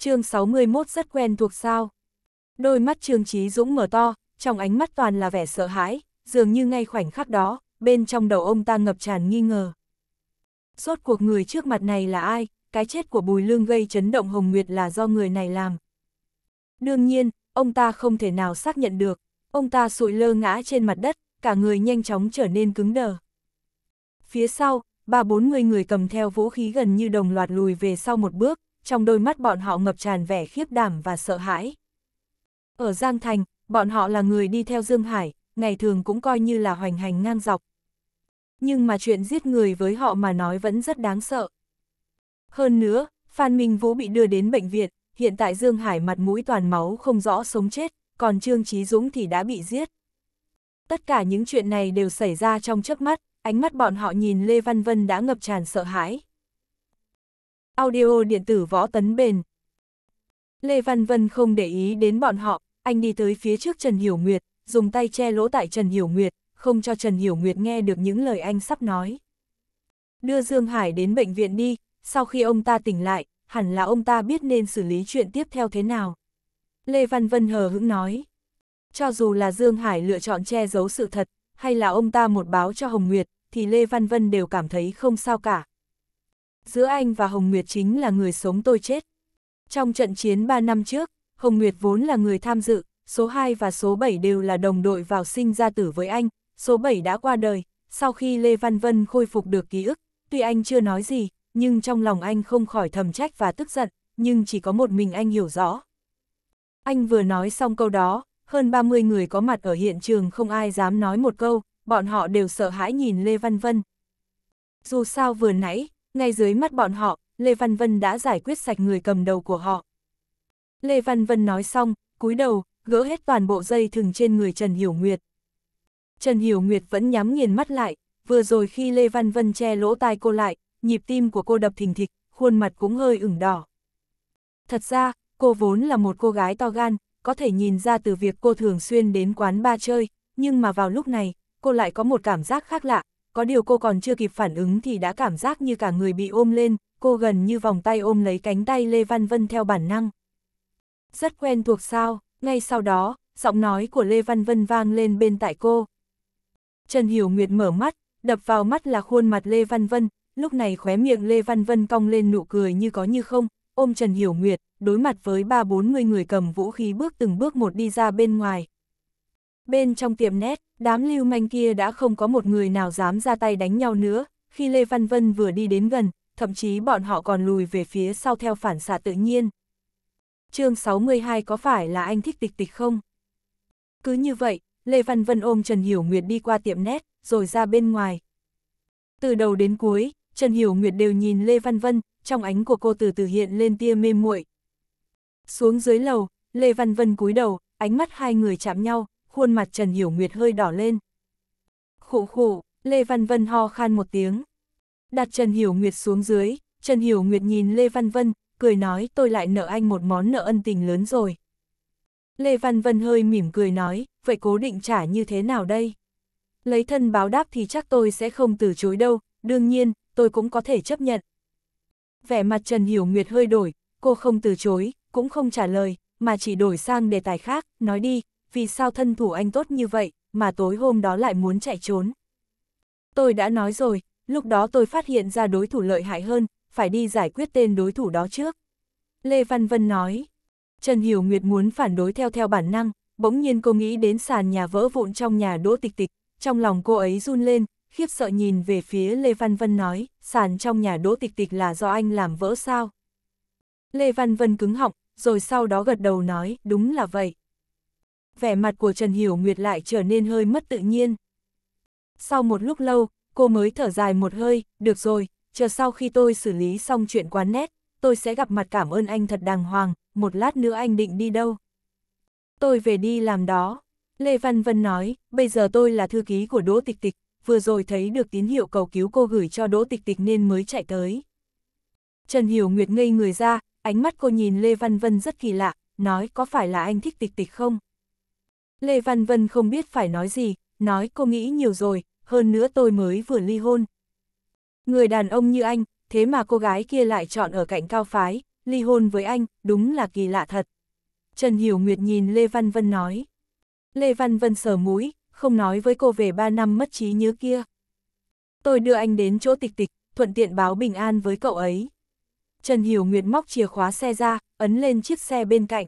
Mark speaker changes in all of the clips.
Speaker 1: chương 61 rất quen thuộc sao. Đôi mắt Trương Trí Dũng mở to, trong ánh mắt toàn là vẻ sợ hãi, dường như ngay khoảnh khắc đó, bên trong đầu ông ta ngập tràn nghi ngờ. Rốt cuộc người trước mặt này là ai, cái chết của Bùi Lương gây chấn động Hồng Nguyệt là do người này làm. Đương nhiên, ông ta không thể nào xác nhận được, ông ta sụi lơ ngã trên mặt đất, cả người nhanh chóng trở nên cứng đờ. Phía sau, ba bốn người người cầm theo vũ khí gần như đồng loạt lùi về sau một bước, trong đôi mắt bọn họ ngập tràn vẻ khiếp đảm và sợ hãi. Ở Giang Thành, bọn họ là người đi theo Dương Hải, ngày thường cũng coi như là hoành hành ngang dọc. Nhưng mà chuyện giết người với họ mà nói vẫn rất đáng sợ. Hơn nữa, Phan Minh Vũ bị đưa đến bệnh viện, hiện tại Dương Hải mặt mũi toàn máu không rõ sống chết, còn Trương Trí Dũng thì đã bị giết. Tất cả những chuyện này đều xảy ra trong chớp mắt, ánh mắt bọn họ nhìn Lê Văn Vân đã ngập tràn sợ hãi audio điện tử võ tấn bền. Lê Văn Vân không để ý đến bọn họ, anh đi tới phía trước Trần Hiểu Nguyệt, dùng tay che lỗ tại Trần Hiểu Nguyệt, không cho Trần Hiểu Nguyệt nghe được những lời anh sắp nói. Đưa Dương Hải đến bệnh viện đi, sau khi ông ta tỉnh lại, hẳn là ông ta biết nên xử lý chuyện tiếp theo thế nào. Lê Văn Vân hờ hững nói. Cho dù là Dương Hải lựa chọn che giấu sự thật, hay là ông ta một báo cho Hồng Nguyệt, thì Lê Văn Vân đều cảm thấy không sao cả, giữa anh và Hồng Nguyệt chính là người sống tôi chết. Trong trận chiến 3 năm trước, Hồng Nguyệt vốn là người tham dự, số 2 và số 7 đều là đồng đội vào sinh ra tử với anh, số 7 đã qua đời, sau khi Lê Văn Vân khôi phục được ký ức, tuy anh chưa nói gì, nhưng trong lòng anh không khỏi thầm trách và tức giận, nhưng chỉ có một mình anh hiểu rõ. Anh vừa nói xong câu đó, hơn 30 người có mặt ở hiện trường không ai dám nói một câu, bọn họ đều sợ hãi nhìn Lê Văn Vân. Dù sao vừa nãy, ngay dưới mắt bọn họ, Lê Văn Vân đã giải quyết sạch người cầm đầu của họ. Lê Văn Vân nói xong, cúi đầu, gỡ hết toàn bộ dây thừng trên người Trần Hiểu Nguyệt. Trần Hiểu Nguyệt vẫn nhắm nghiền mắt lại, vừa rồi khi Lê Văn Vân che lỗ tai cô lại, nhịp tim của cô đập thình thịch, khuôn mặt cũng hơi ửng đỏ. Thật ra, cô vốn là một cô gái to gan, có thể nhìn ra từ việc cô thường xuyên đến quán ba chơi, nhưng mà vào lúc này, cô lại có một cảm giác khác lạ, có điều cô còn chưa kịp phản ứng thì đã cảm giác như cả người bị ôm lên, cô gần như vòng tay ôm lấy cánh tay Lê Văn Vân theo bản năng. Rất quen thuộc sao, ngay sau đó, giọng nói của Lê Văn Vân vang lên bên tại cô. Trần Hiểu Nguyệt mở mắt, đập vào mắt là khuôn mặt Lê Văn Vân, lúc này khóe miệng Lê Văn Vân cong lên nụ cười như có như không, ôm Trần Hiểu Nguyệt, đối mặt với ba bốn người người cầm vũ khí bước từng bước một đi ra bên ngoài, Bên trong tiệm nét, đám lưu manh kia đã không có một người nào dám ra tay đánh nhau nữa, khi Lê Văn Vân vừa đi đến gần, thậm chí bọn họ còn lùi về phía sau theo phản xạ tự nhiên. chương 62 có phải là anh thích tịch tịch không? Cứ như vậy, Lê Văn Vân ôm Trần Hiểu Nguyệt đi qua tiệm nét, rồi ra bên ngoài. Từ đầu đến cuối, Trần Hiểu Nguyệt đều nhìn Lê Văn Vân, trong ánh của cô từ từ hiện lên tia mê muội. Xuống dưới lầu, Lê Văn Vân cúi đầu, ánh mắt hai người chạm nhau, khuôn mặt Trần Hiểu Nguyệt hơi đỏ lên. Khụ khụ, Lê Văn Vân ho khan một tiếng. Đặt Trần Hiểu Nguyệt xuống dưới, Trần Hiểu Nguyệt nhìn Lê Văn Vân, cười nói tôi lại nợ anh một món nợ ân tình lớn rồi. Lê Văn Vân hơi mỉm cười nói, vậy cố định trả như thế nào đây? Lấy thân báo đáp thì chắc tôi sẽ không từ chối đâu, đương nhiên, tôi cũng có thể chấp nhận. Vẻ mặt Trần Hiểu Nguyệt hơi đổi, cô không từ chối, cũng không trả lời, mà chỉ đổi sang đề tài khác, nói đi, vì sao thân thủ anh tốt như vậy, mà tối hôm đó lại muốn chạy trốn. Tôi đã nói rồi, lúc đó tôi phát hiện ra đối thủ lợi hại hơn, phải đi giải quyết tên đối thủ đó trước. Lê Văn Vân nói, Trần Hiểu Nguyệt muốn phản đối theo theo bản năng, bỗng nhiên cô nghĩ đến sàn nhà vỡ vụn trong nhà đỗ tịch tịch, trong lòng cô ấy run lên, khiếp sợ nhìn về phía Lê Văn Vân nói, sàn trong nhà đỗ tịch tịch là do anh làm vỡ sao. Lê Văn Vân cứng họng, rồi sau đó gật đầu nói, đúng là vậy vẻ mặt của Trần Hiểu Nguyệt lại trở nên hơi mất tự nhiên. Sau một lúc lâu, cô mới thở dài một hơi, được rồi, chờ sau khi tôi xử lý xong chuyện quán nét, tôi sẽ gặp mặt cảm ơn anh thật đàng hoàng, một lát nữa anh định đi đâu. Tôi về đi làm đó. Lê Văn Vân nói, bây giờ tôi là thư ký của Đỗ Tịch Tịch, vừa rồi thấy được tín hiệu cầu cứu cô gửi cho Đỗ Tịch Tịch nên mới chạy tới. Trần Hiểu Nguyệt ngây người ra, ánh mắt cô nhìn Lê Văn Vân rất kỳ lạ, nói có phải là anh thích Tịch Tịch không? Lê Văn Vân không biết phải nói gì, nói cô nghĩ nhiều rồi, hơn nữa tôi mới vừa ly hôn. Người đàn ông như anh, thế mà cô gái kia lại chọn ở cạnh cao phái, ly hôn với anh, đúng là kỳ lạ thật. Trần Hiểu Nguyệt nhìn Lê Văn Vân nói. Lê Văn Vân sờ mũi, không nói với cô về ba năm mất trí nhớ kia. Tôi đưa anh đến chỗ tịch tịch, thuận tiện báo bình an với cậu ấy. Trần Hiểu Nguyệt móc chìa khóa xe ra, ấn lên chiếc xe bên cạnh.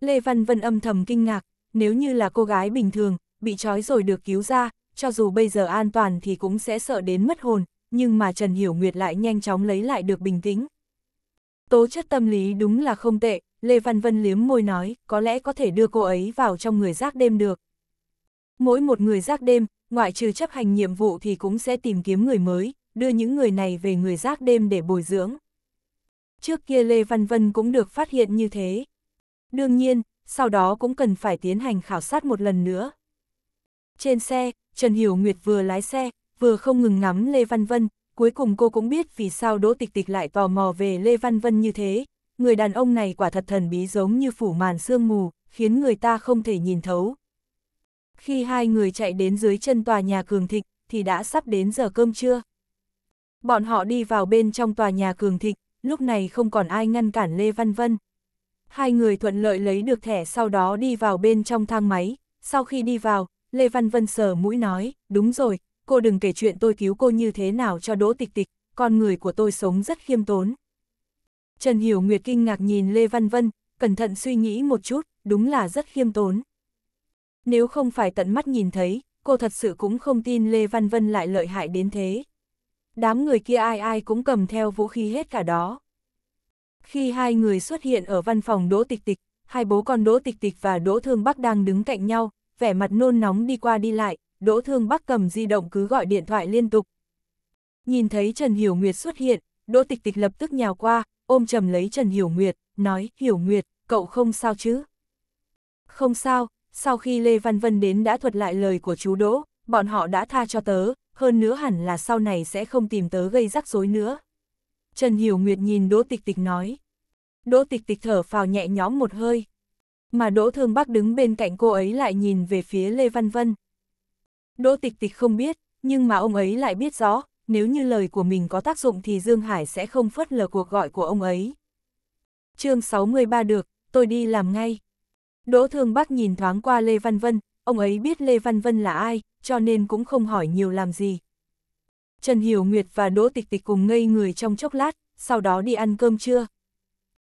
Speaker 1: Lê Văn Vân âm thầm kinh ngạc, nếu như là cô gái bình thường, bị trói rồi được cứu ra, cho dù bây giờ an toàn thì cũng sẽ sợ đến mất hồn, nhưng mà Trần Hiểu Nguyệt lại nhanh chóng lấy lại được bình tĩnh. Tố chất tâm lý đúng là không tệ, Lê Văn Vân liếm môi nói, có lẽ có thể đưa cô ấy vào trong người giác đêm được. Mỗi một người giác đêm, ngoại trừ chấp hành nhiệm vụ thì cũng sẽ tìm kiếm người mới, đưa những người này về người giác đêm để bồi dưỡng. Trước kia Lê Văn Vân cũng được phát hiện như thế. Đương nhiên, sau đó cũng cần phải tiến hành khảo sát một lần nữa. Trên xe, Trần Hiểu Nguyệt vừa lái xe, vừa không ngừng ngắm Lê Văn Vân, cuối cùng cô cũng biết vì sao Đỗ Tịch Tịch lại tò mò về Lê Văn Vân như thế. Người đàn ông này quả thật thần bí giống như phủ màn sương mù, khiến người ta không thể nhìn thấu. Khi hai người chạy đến dưới chân tòa nhà Cường Thịnh, thì đã sắp đến giờ cơm trưa. Bọn họ đi vào bên trong tòa nhà Cường Thịnh, lúc này không còn ai ngăn cản Lê Văn Vân hai người thuận lợi lấy được thẻ sau đó đi vào bên trong thang máy, sau khi đi vào, Lê Văn Vân sờ mũi nói, đúng rồi, cô đừng kể chuyện tôi cứu cô như thế nào cho đỗ tịch tịch, con người của tôi sống rất khiêm tốn. Trần Hiểu Nguyệt kinh ngạc nhìn Lê Văn Vân, cẩn thận suy nghĩ một chút, đúng là rất khiêm tốn. Nếu không phải tận mắt nhìn thấy, cô thật sự cũng không tin Lê Văn Vân lại lợi hại đến thế. Đám người kia ai ai cũng cầm theo vũ khí hết cả đó. Khi hai người xuất hiện ở văn phòng Đỗ Tịch Tịch, hai bố con Đỗ Tịch Tịch và Đỗ Thương Bắc đang đứng cạnh nhau, vẻ mặt nôn nóng đi qua đi lại, Đỗ Thương Bắc cầm di động cứ gọi điện thoại liên tục. Nhìn thấy Trần Hiểu Nguyệt xuất hiện, Đỗ Tịch Tịch lập tức nhào qua, ôm chầm lấy Trần Hiểu Nguyệt, nói, Hiểu Nguyệt, cậu không sao chứ? Không sao, sau khi Lê Văn Vân đến đã thuật lại lời của chú Đỗ, bọn họ đã tha cho tớ, hơn nữa hẳn là sau này sẽ không tìm tớ gây rắc rối nữa. Trần Hiểu Nguyệt nhìn Đỗ Tịch Tịch nói. Đỗ Tịch Tịch thở phào nhẹ nhõm một hơi. Mà Đỗ Thương Bắc đứng bên cạnh cô ấy lại nhìn về phía Lê Văn Vân. Đỗ Tịch Tịch không biết, nhưng mà ông ấy lại biết rõ, nếu như lời của mình có tác dụng thì Dương Hải sẽ không phớt lờ cuộc gọi của ông ấy. chương 63 được, tôi đi làm ngay. Đỗ Thương Bắc nhìn thoáng qua Lê Văn Vân, ông ấy biết Lê Văn Vân là ai, cho nên cũng không hỏi nhiều làm gì, Trần Hiểu Nguyệt và Đỗ Tịch Tịch cùng ngây người trong chốc lát, sau đó đi ăn cơm trưa.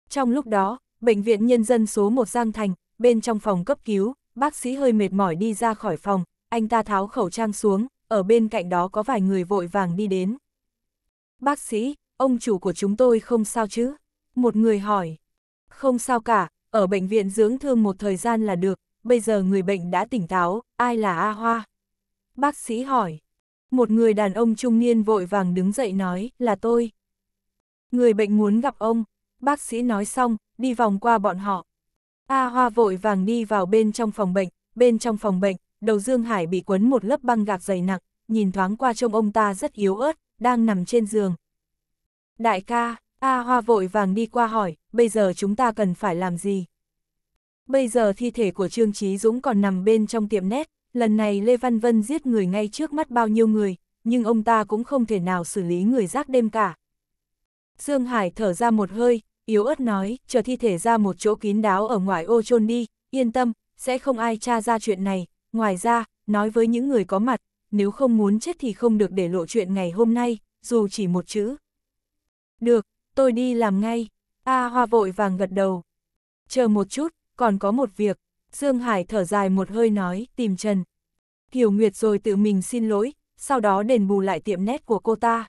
Speaker 1: Trong lúc đó, Bệnh viện Nhân dân số 1 Giang Thành, bên trong phòng cấp cứu, bác sĩ hơi mệt mỏi đi ra khỏi phòng, anh ta tháo khẩu trang xuống, ở bên cạnh đó có vài người vội vàng đi đến. Bác sĩ, ông chủ của chúng tôi không sao chứ? Một người hỏi. Không sao cả, ở bệnh viện dưỡng thương một thời gian là được, bây giờ người bệnh đã tỉnh táo, ai là A Hoa? Bác sĩ hỏi một người đàn ông trung niên vội vàng đứng dậy nói, là tôi. Người bệnh muốn gặp ông, bác sĩ nói xong, đi vòng qua bọn họ. A Hoa vội vàng đi vào bên trong phòng bệnh, bên trong phòng bệnh, đầu Dương Hải bị quấn một lớp băng gạc dày nặng, nhìn thoáng qua trông ông ta rất yếu ớt, đang nằm trên giường. Đại ca, A Hoa vội vàng đi qua hỏi, bây giờ chúng ta cần phải làm gì? Bây giờ thi thể của Trương Trí Dũng còn nằm bên trong tiệm nét, Lần này Lê Văn Vân giết người ngay trước mắt bao nhiêu người, nhưng ông ta cũng không thể nào xử lý người rác đêm cả. Dương Hải thở ra một hơi, yếu ớt nói, chờ thi thể ra một chỗ kín đáo ở ngoài ô chôn đi, yên tâm, sẽ không ai tra ra chuyện này, ngoài ra, nói với những người có mặt, nếu không muốn chết thì không được để lộ chuyện ngày hôm nay, dù chỉ một chữ. Được, tôi đi làm ngay, A Hoa vội vàng gật đầu. Chờ một chút, còn có một việc, Dương Hải thở dài một hơi nói, tìm Trần. Hiểu Nguyệt rồi tự mình xin lỗi, sau đó đền bù lại tiệm nét của cô ta.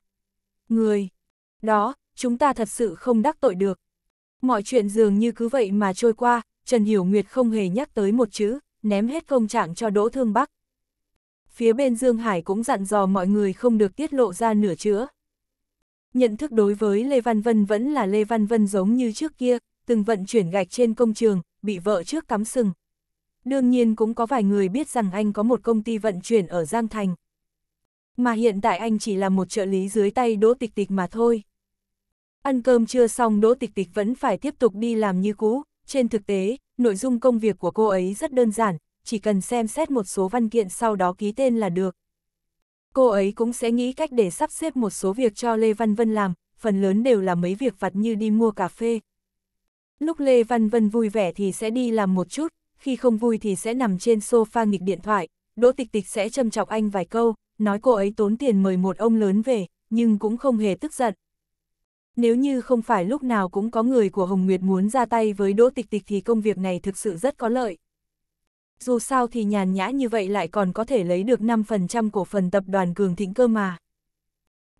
Speaker 1: Người, đó, chúng ta thật sự không đắc tội được. Mọi chuyện dường như cứ vậy mà trôi qua, Trần Hiểu Nguyệt không hề nhắc tới một chữ, ném hết công trạng cho Đỗ Thương Bắc. Phía bên Dương Hải cũng dặn dò mọi người không được tiết lộ ra nửa chữa. Nhận thức đối với Lê Văn Vân vẫn là Lê Văn Vân giống như trước kia, từng vận chuyển gạch trên công trường, bị vợ trước cắm sừng, đương nhiên cũng có vài người biết rằng anh có một công ty vận chuyển ở Giang Thành. Mà hiện tại anh chỉ là một trợ lý dưới tay Đỗ Tịch Tịch mà thôi. Ăn cơm chưa xong Đỗ Tịch Tịch vẫn phải tiếp tục đi làm như cũ, trên thực tế, nội dung công việc của cô ấy rất đơn giản, chỉ cần xem xét một số văn kiện sau đó ký tên là được. Cô ấy cũng sẽ nghĩ cách để sắp xếp một số việc cho Lê Văn Vân làm, phần lớn đều là mấy việc vặt như đi mua cà phê. Lúc Lê Văn Vân vui vẻ thì sẽ đi làm một chút, khi không vui thì sẽ nằm trên sofa nghịch điện thoại, Đỗ Tịch Tịch sẽ châm chọc anh vài câu, nói cô ấy tốn tiền mời một ông lớn về, nhưng cũng không hề tức giận. Nếu như không phải lúc nào cũng có người của Hồng Nguyệt muốn ra tay với Đỗ Tịch Tịch thì công việc này thực sự rất có lợi. Dù sao thì nhàn nhã như vậy lại còn có thể lấy được 5% cổ phần tập đoàn Cường Thịnh cơ mà.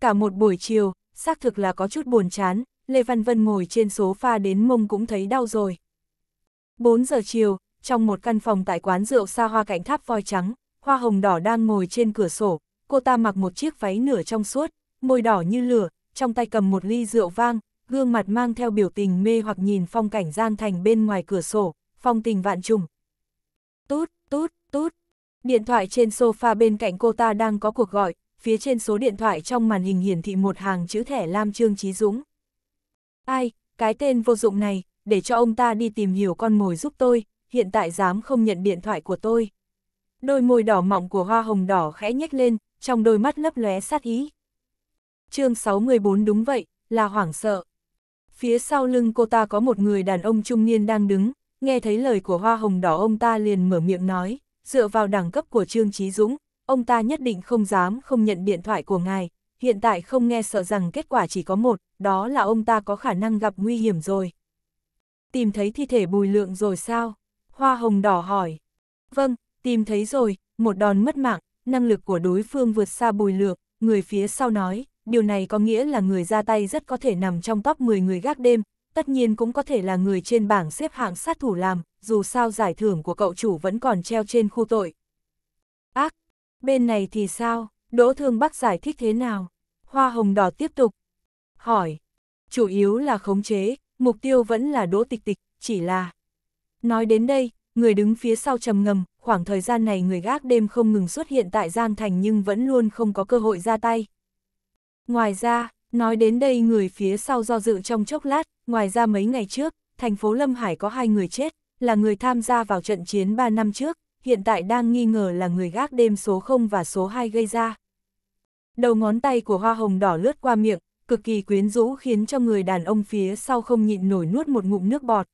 Speaker 1: Cả một buổi chiều, xác thực là có chút buồn chán, Lê Văn Vân ngồi trên số pha đến mông cũng thấy đau rồi. 4 giờ chiều, trong một căn phòng tại quán rượu xa hoa cạnh tháp voi trắng, hoa hồng đỏ đang ngồi trên cửa sổ, cô ta mặc một chiếc váy nửa trong suốt, môi đỏ như lửa, trong tay cầm một ly rượu vang, gương mặt mang theo biểu tình mê hoặc nhìn phong cảnh Giang Thành bên ngoài cửa sổ, phong tình vạn trùng. Tút, tút, tút. Điện thoại trên sofa bên cạnh cô ta đang có cuộc gọi, phía trên số điện thoại trong màn hình hiển thị một hàng chữ thẻ lam Trương Trí Dũng. Ai, cái tên vô dụng này, để cho ông ta đi tìm hiểu con mồi giúp tôi, hiện tại dám không nhận điện thoại của tôi. Đôi môi đỏ mọng của hoa hồng đỏ khẽ nhếch lên, trong đôi mắt lấp lóe sát ý. chương 64 đúng vậy, là hoảng sợ. Phía sau lưng cô ta có một người đàn ông trung niên đang đứng, nghe thấy lời của hoa hồng đỏ ông ta liền mở miệng nói, dựa vào đẳng cấp của Trương Trí Dũng, ông ta nhất định không dám không nhận điện thoại của ngài, hiện tại không nghe sợ rằng kết quả chỉ có một, đó là ông ta có khả năng gặp nguy hiểm rồi. Tìm thấy thi thể bùi lượng rồi sao? Hoa hồng đỏ hỏi. Vâng, tìm thấy rồi, một đòn mất mạng, năng lực của đối phương vượt xa bùi lược, người phía sau nói, điều này có nghĩa là người ra tay rất có thể nằm trong top 10 người gác đêm, tất nhiên cũng có thể là người trên bảng xếp hạng sát thủ làm, dù sao giải thưởng của cậu chủ vẫn còn treo trên khu tội. Ác, bên này thì sao, Đỗ Thương bác giải thích thế nào? Hoa hồng đỏ tiếp tục. Hỏi, chủ yếu là khống chế, mục tiêu vẫn là Đỗ Tịch Tịch, chỉ là Nói đến đây, người đứng phía sau trầm ngầm, khoảng thời gian này người gác đêm không ngừng xuất hiện tại Giang Thành nhưng vẫn luôn không có cơ hội ra tay. Ngoài ra, nói đến đây người phía sau do dự trong chốc lát, ngoài ra mấy ngày trước, thành phố Lâm Hải có hai người chết, là người tham gia vào trận chiến 3 năm trước, hiện tại đang nghi ngờ là người gác đêm số 0 và số 2 gây ra. Đầu ngón tay của hoa hồng đỏ lướt qua miệng, cực kỳ quyến rũ khiến cho người đàn ông phía sau không nhịn nổi nuốt một ngụm nước bọt,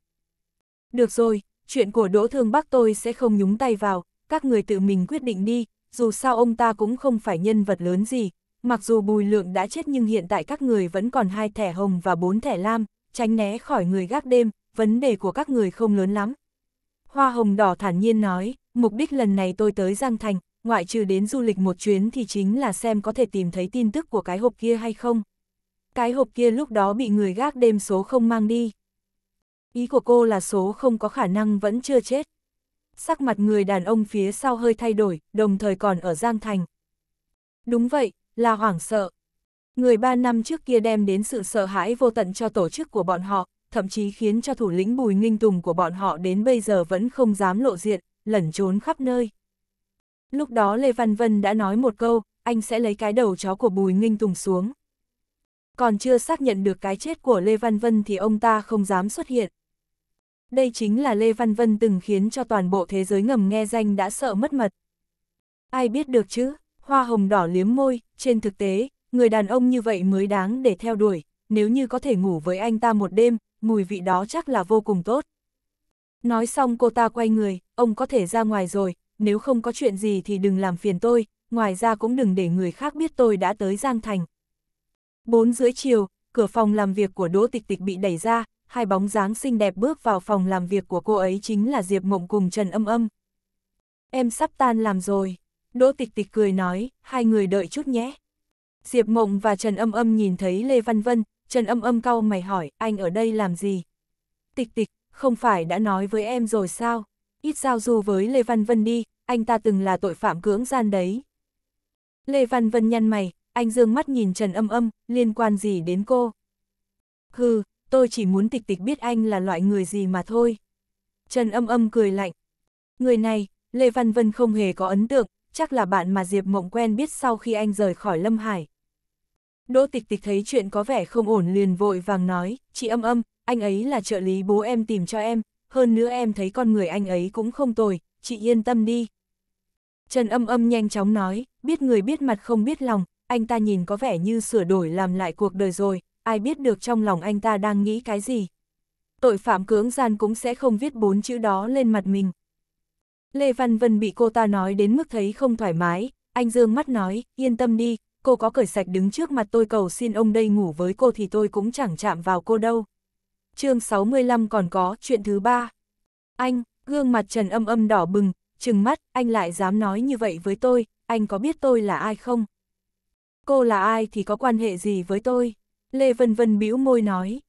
Speaker 1: được rồi, chuyện của Đỗ Thương Bắc tôi sẽ không nhúng tay vào, các người tự mình quyết định đi, dù sao ông ta cũng không phải nhân vật lớn gì. Mặc dù Bùi Lượng đã chết nhưng hiện tại các người vẫn còn hai thẻ hồng và bốn thẻ lam, tránh né khỏi người gác đêm, vấn đề của các người không lớn lắm. Hoa Hồng Đỏ thản nhiên nói, mục đích lần này tôi tới Giang Thành, ngoại trừ đến du lịch một chuyến thì chính là xem có thể tìm thấy tin tức của cái hộp kia hay không. Cái hộp kia lúc đó bị người gác đêm số không mang đi. Ý của cô là số không có khả năng vẫn chưa chết. Sắc mặt người đàn ông phía sau hơi thay đổi, đồng thời còn ở Giang Thành. Đúng vậy, là hoảng sợ. Người ba năm trước kia đem đến sự sợ hãi vô tận cho tổ chức của bọn họ, thậm chí khiến cho thủ lĩnh Bùi Nghinh Tùng của bọn họ đến bây giờ vẫn không dám lộ diện, lẩn trốn khắp nơi. Lúc đó Lê Văn Vân đã nói một câu, anh sẽ lấy cái đầu chó của Bùi Nghinh Tùng xuống. Còn chưa xác nhận được cái chết của Lê Văn Vân thì ông ta không dám xuất hiện đây chính là Lê Văn Vân từng khiến cho toàn bộ thế giới ngầm nghe danh đã sợ mất mật. Ai biết được chứ, hoa hồng đỏ liếm môi, trên thực tế, người đàn ông như vậy mới đáng để theo đuổi, nếu như có thể ngủ với anh ta một đêm, mùi vị đó chắc là vô cùng tốt. Nói xong cô ta quay người, ông có thể ra ngoài rồi, nếu không có chuyện gì thì đừng làm phiền tôi, ngoài ra cũng đừng để người khác biết tôi đã tới Giang Thành. 4 rưỡi chiều, cửa phòng làm việc của Đỗ Tịch Tịch bị đẩy ra, hai bóng dáng xinh đẹp bước vào phòng làm việc của cô ấy chính là Diệp Mộng cùng Trần Âm Âm. Em sắp tan làm rồi, Đỗ Tịch Tịch cười nói, hai người đợi chút nhé. Diệp Mộng và Trần Âm Âm nhìn thấy Lê Văn Vân, Trần Âm Âm cau mày hỏi, anh ở đây làm gì? Tịch Tịch, không phải đã nói với em rồi sao? Ít giao du với Lê Văn Vân đi, anh ta từng là tội phạm cưỡng gian đấy. Lê Văn Vân nhăn mày, anh dương mắt nhìn Trần Âm Âm, liên quan gì đến cô? Hừ, tôi chỉ muốn tịch tịch biết anh là loại người gì mà thôi. Trần âm âm cười lạnh. Người này, Lê Văn Vân không hề có ấn tượng, chắc là bạn mà Diệp Mộng quen biết sau khi anh rời khỏi Lâm Hải. Đỗ tịch tịch thấy chuyện có vẻ không ổn liền vội vàng nói, chị âm âm, anh ấy là trợ lý bố em tìm cho em, hơn nữa em thấy con người anh ấy cũng không tồi, chị yên tâm đi. Trần âm âm nhanh chóng nói, biết người biết mặt không biết lòng, anh ta nhìn có vẻ như sửa đổi làm lại cuộc đời rồi, ai biết được trong lòng anh ta đang nghĩ cái gì. Tội phạm cưỡng gian cũng sẽ không viết bốn chữ đó lên mặt mình. Lê Văn Vân bị cô ta nói đến mức thấy không thoải mái, anh dương mắt nói, yên tâm đi, cô có cởi sạch đứng trước mặt tôi cầu xin ông đây ngủ với cô thì tôi cũng chẳng chạm vào cô đâu. chương 65 còn có chuyện thứ ba. Anh, gương mặt trần âm âm đỏ bừng, trừng mắt, anh lại dám nói như vậy với tôi, anh có biết tôi là ai không? Cô là ai thì có quan hệ gì với tôi? Lê Vân Vân bĩu môi nói.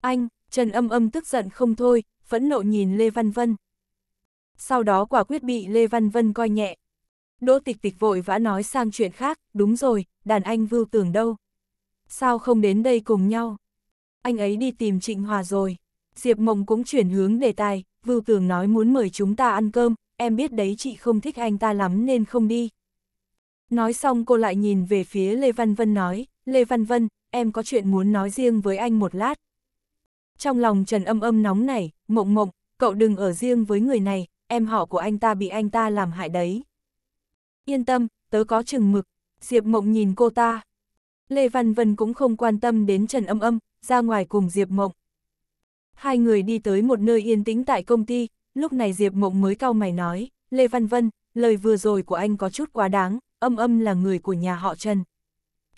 Speaker 1: Anh, Trần âm âm tức giận không thôi, phẫn nộ nhìn Lê Văn Vân. Sau đó quả quyết bị Lê Văn Vân coi nhẹ. Đỗ tịch tịch vội vã nói sang chuyện khác, đúng rồi, đàn anh vưu tưởng đâu. Sao không đến đây cùng nhau? Anh ấy đi tìm Trịnh Hòa rồi. Diệp Mộng cũng chuyển hướng đề tài, vưu tưởng nói muốn mời chúng ta ăn cơm, em biết đấy chị không thích anh ta lắm nên không đi. Nói xong cô lại nhìn về phía Lê Văn Vân nói, Lê Văn Vân, em có chuyện muốn nói riêng với anh một lát. Trong lòng Trần âm âm nóng này mộng mộng, cậu đừng ở riêng với người này, em họ của anh ta bị anh ta làm hại đấy. Yên tâm, tớ có chừng mực, Diệp Mộng nhìn cô ta. Lê Văn Vân cũng không quan tâm đến Trần Âm Âm, ra ngoài cùng Diệp Mộng. Hai người đi tới một nơi yên tĩnh tại công ty, lúc này Diệp Mộng mới cau mày nói, Lê Văn Vân, lời vừa rồi của anh có chút quá đáng, Âm Âm là người của nhà họ Trần,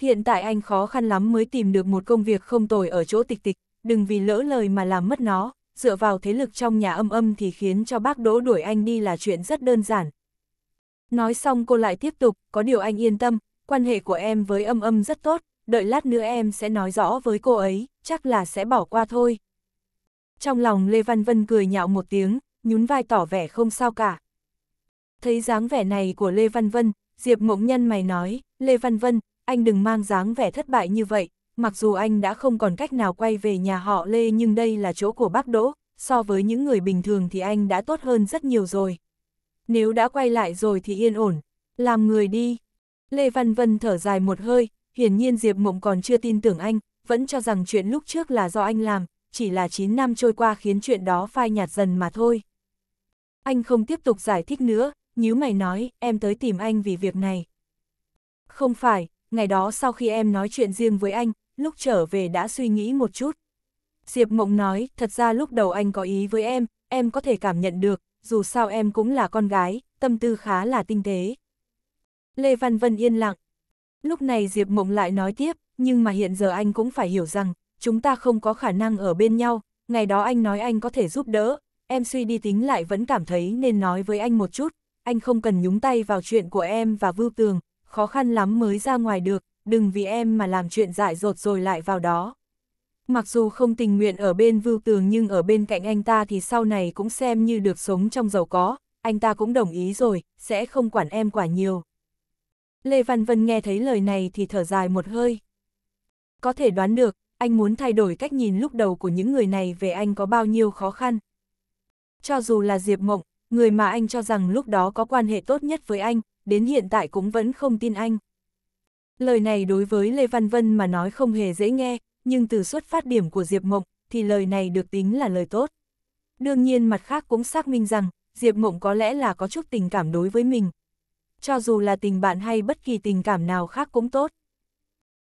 Speaker 1: Hiện tại anh khó khăn lắm mới tìm được một công việc không tồi ở chỗ tịch tịch, đừng vì lỡ lời mà làm mất nó, dựa vào thế lực trong nhà âm âm thì khiến cho bác đỗ đuổi anh đi là chuyện rất đơn giản. Nói xong cô lại tiếp tục, có điều anh yên tâm, quan hệ của em với âm âm rất tốt, đợi lát nữa em sẽ nói rõ với cô ấy, chắc là sẽ bỏ qua thôi. Trong lòng Lê Văn Vân cười nhạo một tiếng, nhún vai tỏ vẻ không sao cả. Thấy dáng vẻ này của Lê Văn Vân, Diệp Mộng Nhân mày nói, Lê Văn Vân, anh đừng mang dáng vẻ thất bại như vậy, mặc dù anh đã không còn cách nào quay về nhà họ Lê nhưng đây là chỗ của bác Đỗ, so với những người bình thường thì anh đã tốt hơn rất nhiều rồi. Nếu đã quay lại rồi thì yên ổn, làm người đi. Lê Văn Vân thở dài một hơi, hiển nhiên Diệp Mộng còn chưa tin tưởng anh, vẫn cho rằng chuyện lúc trước là do anh làm, chỉ là 9 năm trôi qua khiến chuyện đó phai nhạt dần mà thôi. Anh không tiếp tục giải thích nữa, nhíu mày nói, em tới tìm anh vì việc này. Không phải, ngày đó sau khi em nói chuyện riêng với anh, lúc trở về đã suy nghĩ một chút. Diệp Mộng nói, thật ra lúc đầu anh có ý với em, em có thể cảm nhận được, dù sao em cũng là con gái, tâm tư khá là tinh tế. Lê Văn Vân yên lặng. Lúc này Diệp Mộng lại nói tiếp, nhưng mà hiện giờ anh cũng phải hiểu rằng, chúng ta không có khả năng ở bên nhau, ngày đó anh nói anh có thể giúp đỡ, em suy đi tính lại vẫn cảm thấy nên nói với anh một chút, anh không cần nhúng tay vào chuyện của em và Vưu Tường, khó khăn lắm mới ra ngoài được, đừng vì em mà làm chuyện dại dột rồi lại vào đó. Mặc dù không tình nguyện ở bên vưu tường nhưng ở bên cạnh anh ta thì sau này cũng xem như được sống trong giàu có, anh ta cũng đồng ý rồi, sẽ không quản em quả nhiều. Lê Văn Vân nghe thấy lời này thì thở dài một hơi. Có thể đoán được, anh muốn thay đổi cách nhìn lúc đầu của những người này về anh có bao nhiêu khó khăn. Cho dù là Diệp Mộng, người mà anh cho rằng lúc đó có quan hệ tốt nhất với anh, đến hiện tại cũng vẫn không tin anh. Lời này đối với Lê Văn Vân mà nói không hề dễ nghe, nhưng từ xuất phát điểm của Diệp Mộng, thì lời này được tính là lời tốt. Đương nhiên mặt khác cũng xác minh rằng, Diệp Mộng có lẽ là có chút tình cảm đối với mình. Cho dù là tình bạn hay bất kỳ tình cảm nào khác cũng tốt.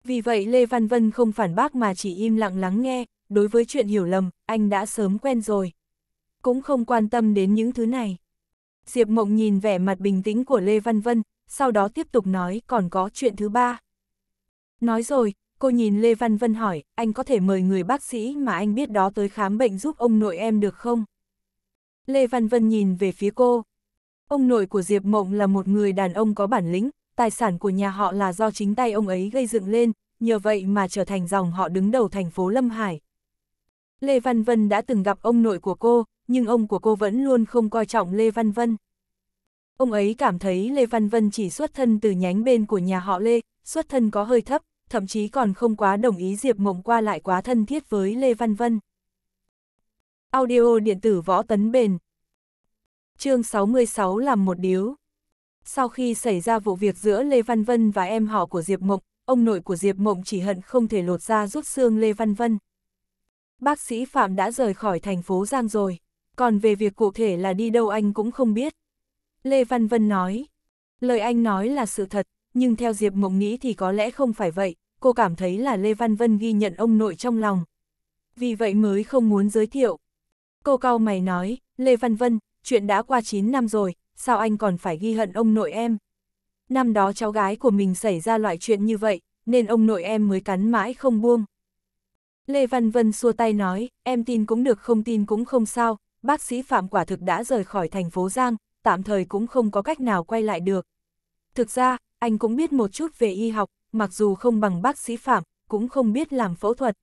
Speaker 1: Vì vậy Lê Văn Vân không phản bác mà chỉ im lặng lắng nghe, đối với chuyện hiểu lầm, anh đã sớm quen rồi. Cũng không quan tâm đến những thứ này. Diệp Mộng nhìn vẻ mặt bình tĩnh của Lê Văn Vân, sau đó tiếp tục nói còn có chuyện thứ ba. Nói rồi, cô nhìn Lê Văn Vân hỏi, anh có thể mời người bác sĩ mà anh biết đó tới khám bệnh giúp ông nội em được không? Lê Văn Vân nhìn về phía cô. Ông nội của Diệp Mộng là một người đàn ông có bản lĩnh, tài sản của nhà họ là do chính tay ông ấy gây dựng lên, nhờ vậy mà trở thành dòng họ đứng đầu thành phố Lâm Hải. Lê Văn Vân đã từng gặp ông nội của cô, nhưng ông của cô vẫn luôn không coi trọng Lê Văn Vân. Ông ấy cảm thấy Lê Văn Vân chỉ xuất thân từ nhánh bên của nhà họ Lê, xuất thân có hơi thấp, thậm chí còn không quá đồng ý Diệp Mộng qua lại quá thân thiết với Lê Văn Vân. Audio điện tử võ tấn bền Chương 66 làm một điếu Sau khi xảy ra vụ việc giữa Lê Văn Vân và em họ của Diệp Mộng, ông nội của Diệp Mộng chỉ hận không thể lột ra rút xương Lê Văn Vân. Bác sĩ Phạm đã rời khỏi thành phố Giang rồi còn về việc cụ thể là đi đâu anh cũng không biết. Lê Văn Vân nói, lời anh nói là sự thật, nhưng theo Diệp Mộng nghĩ thì có lẽ không phải vậy, cô cảm thấy là Lê Văn Vân ghi nhận ông nội trong lòng. Vì vậy mới không muốn giới thiệu. Cô cao mày nói, Lê Văn Vân, chuyện đã qua 9 năm rồi, sao anh còn phải ghi hận ông nội em? Năm đó cháu gái của mình xảy ra loại chuyện như vậy, nên ông nội em mới cắn mãi không buông. Lê Văn Vân xua tay nói, em tin cũng được không tin cũng không sao, bác sĩ Phạm quả thực đã rời khỏi thành phố Giang, tạm thời cũng không có cách nào quay lại được. Thực ra, anh cũng biết một chút về y học, mặc dù không bằng bác sĩ Phạm, cũng không biết làm phẫu thuật.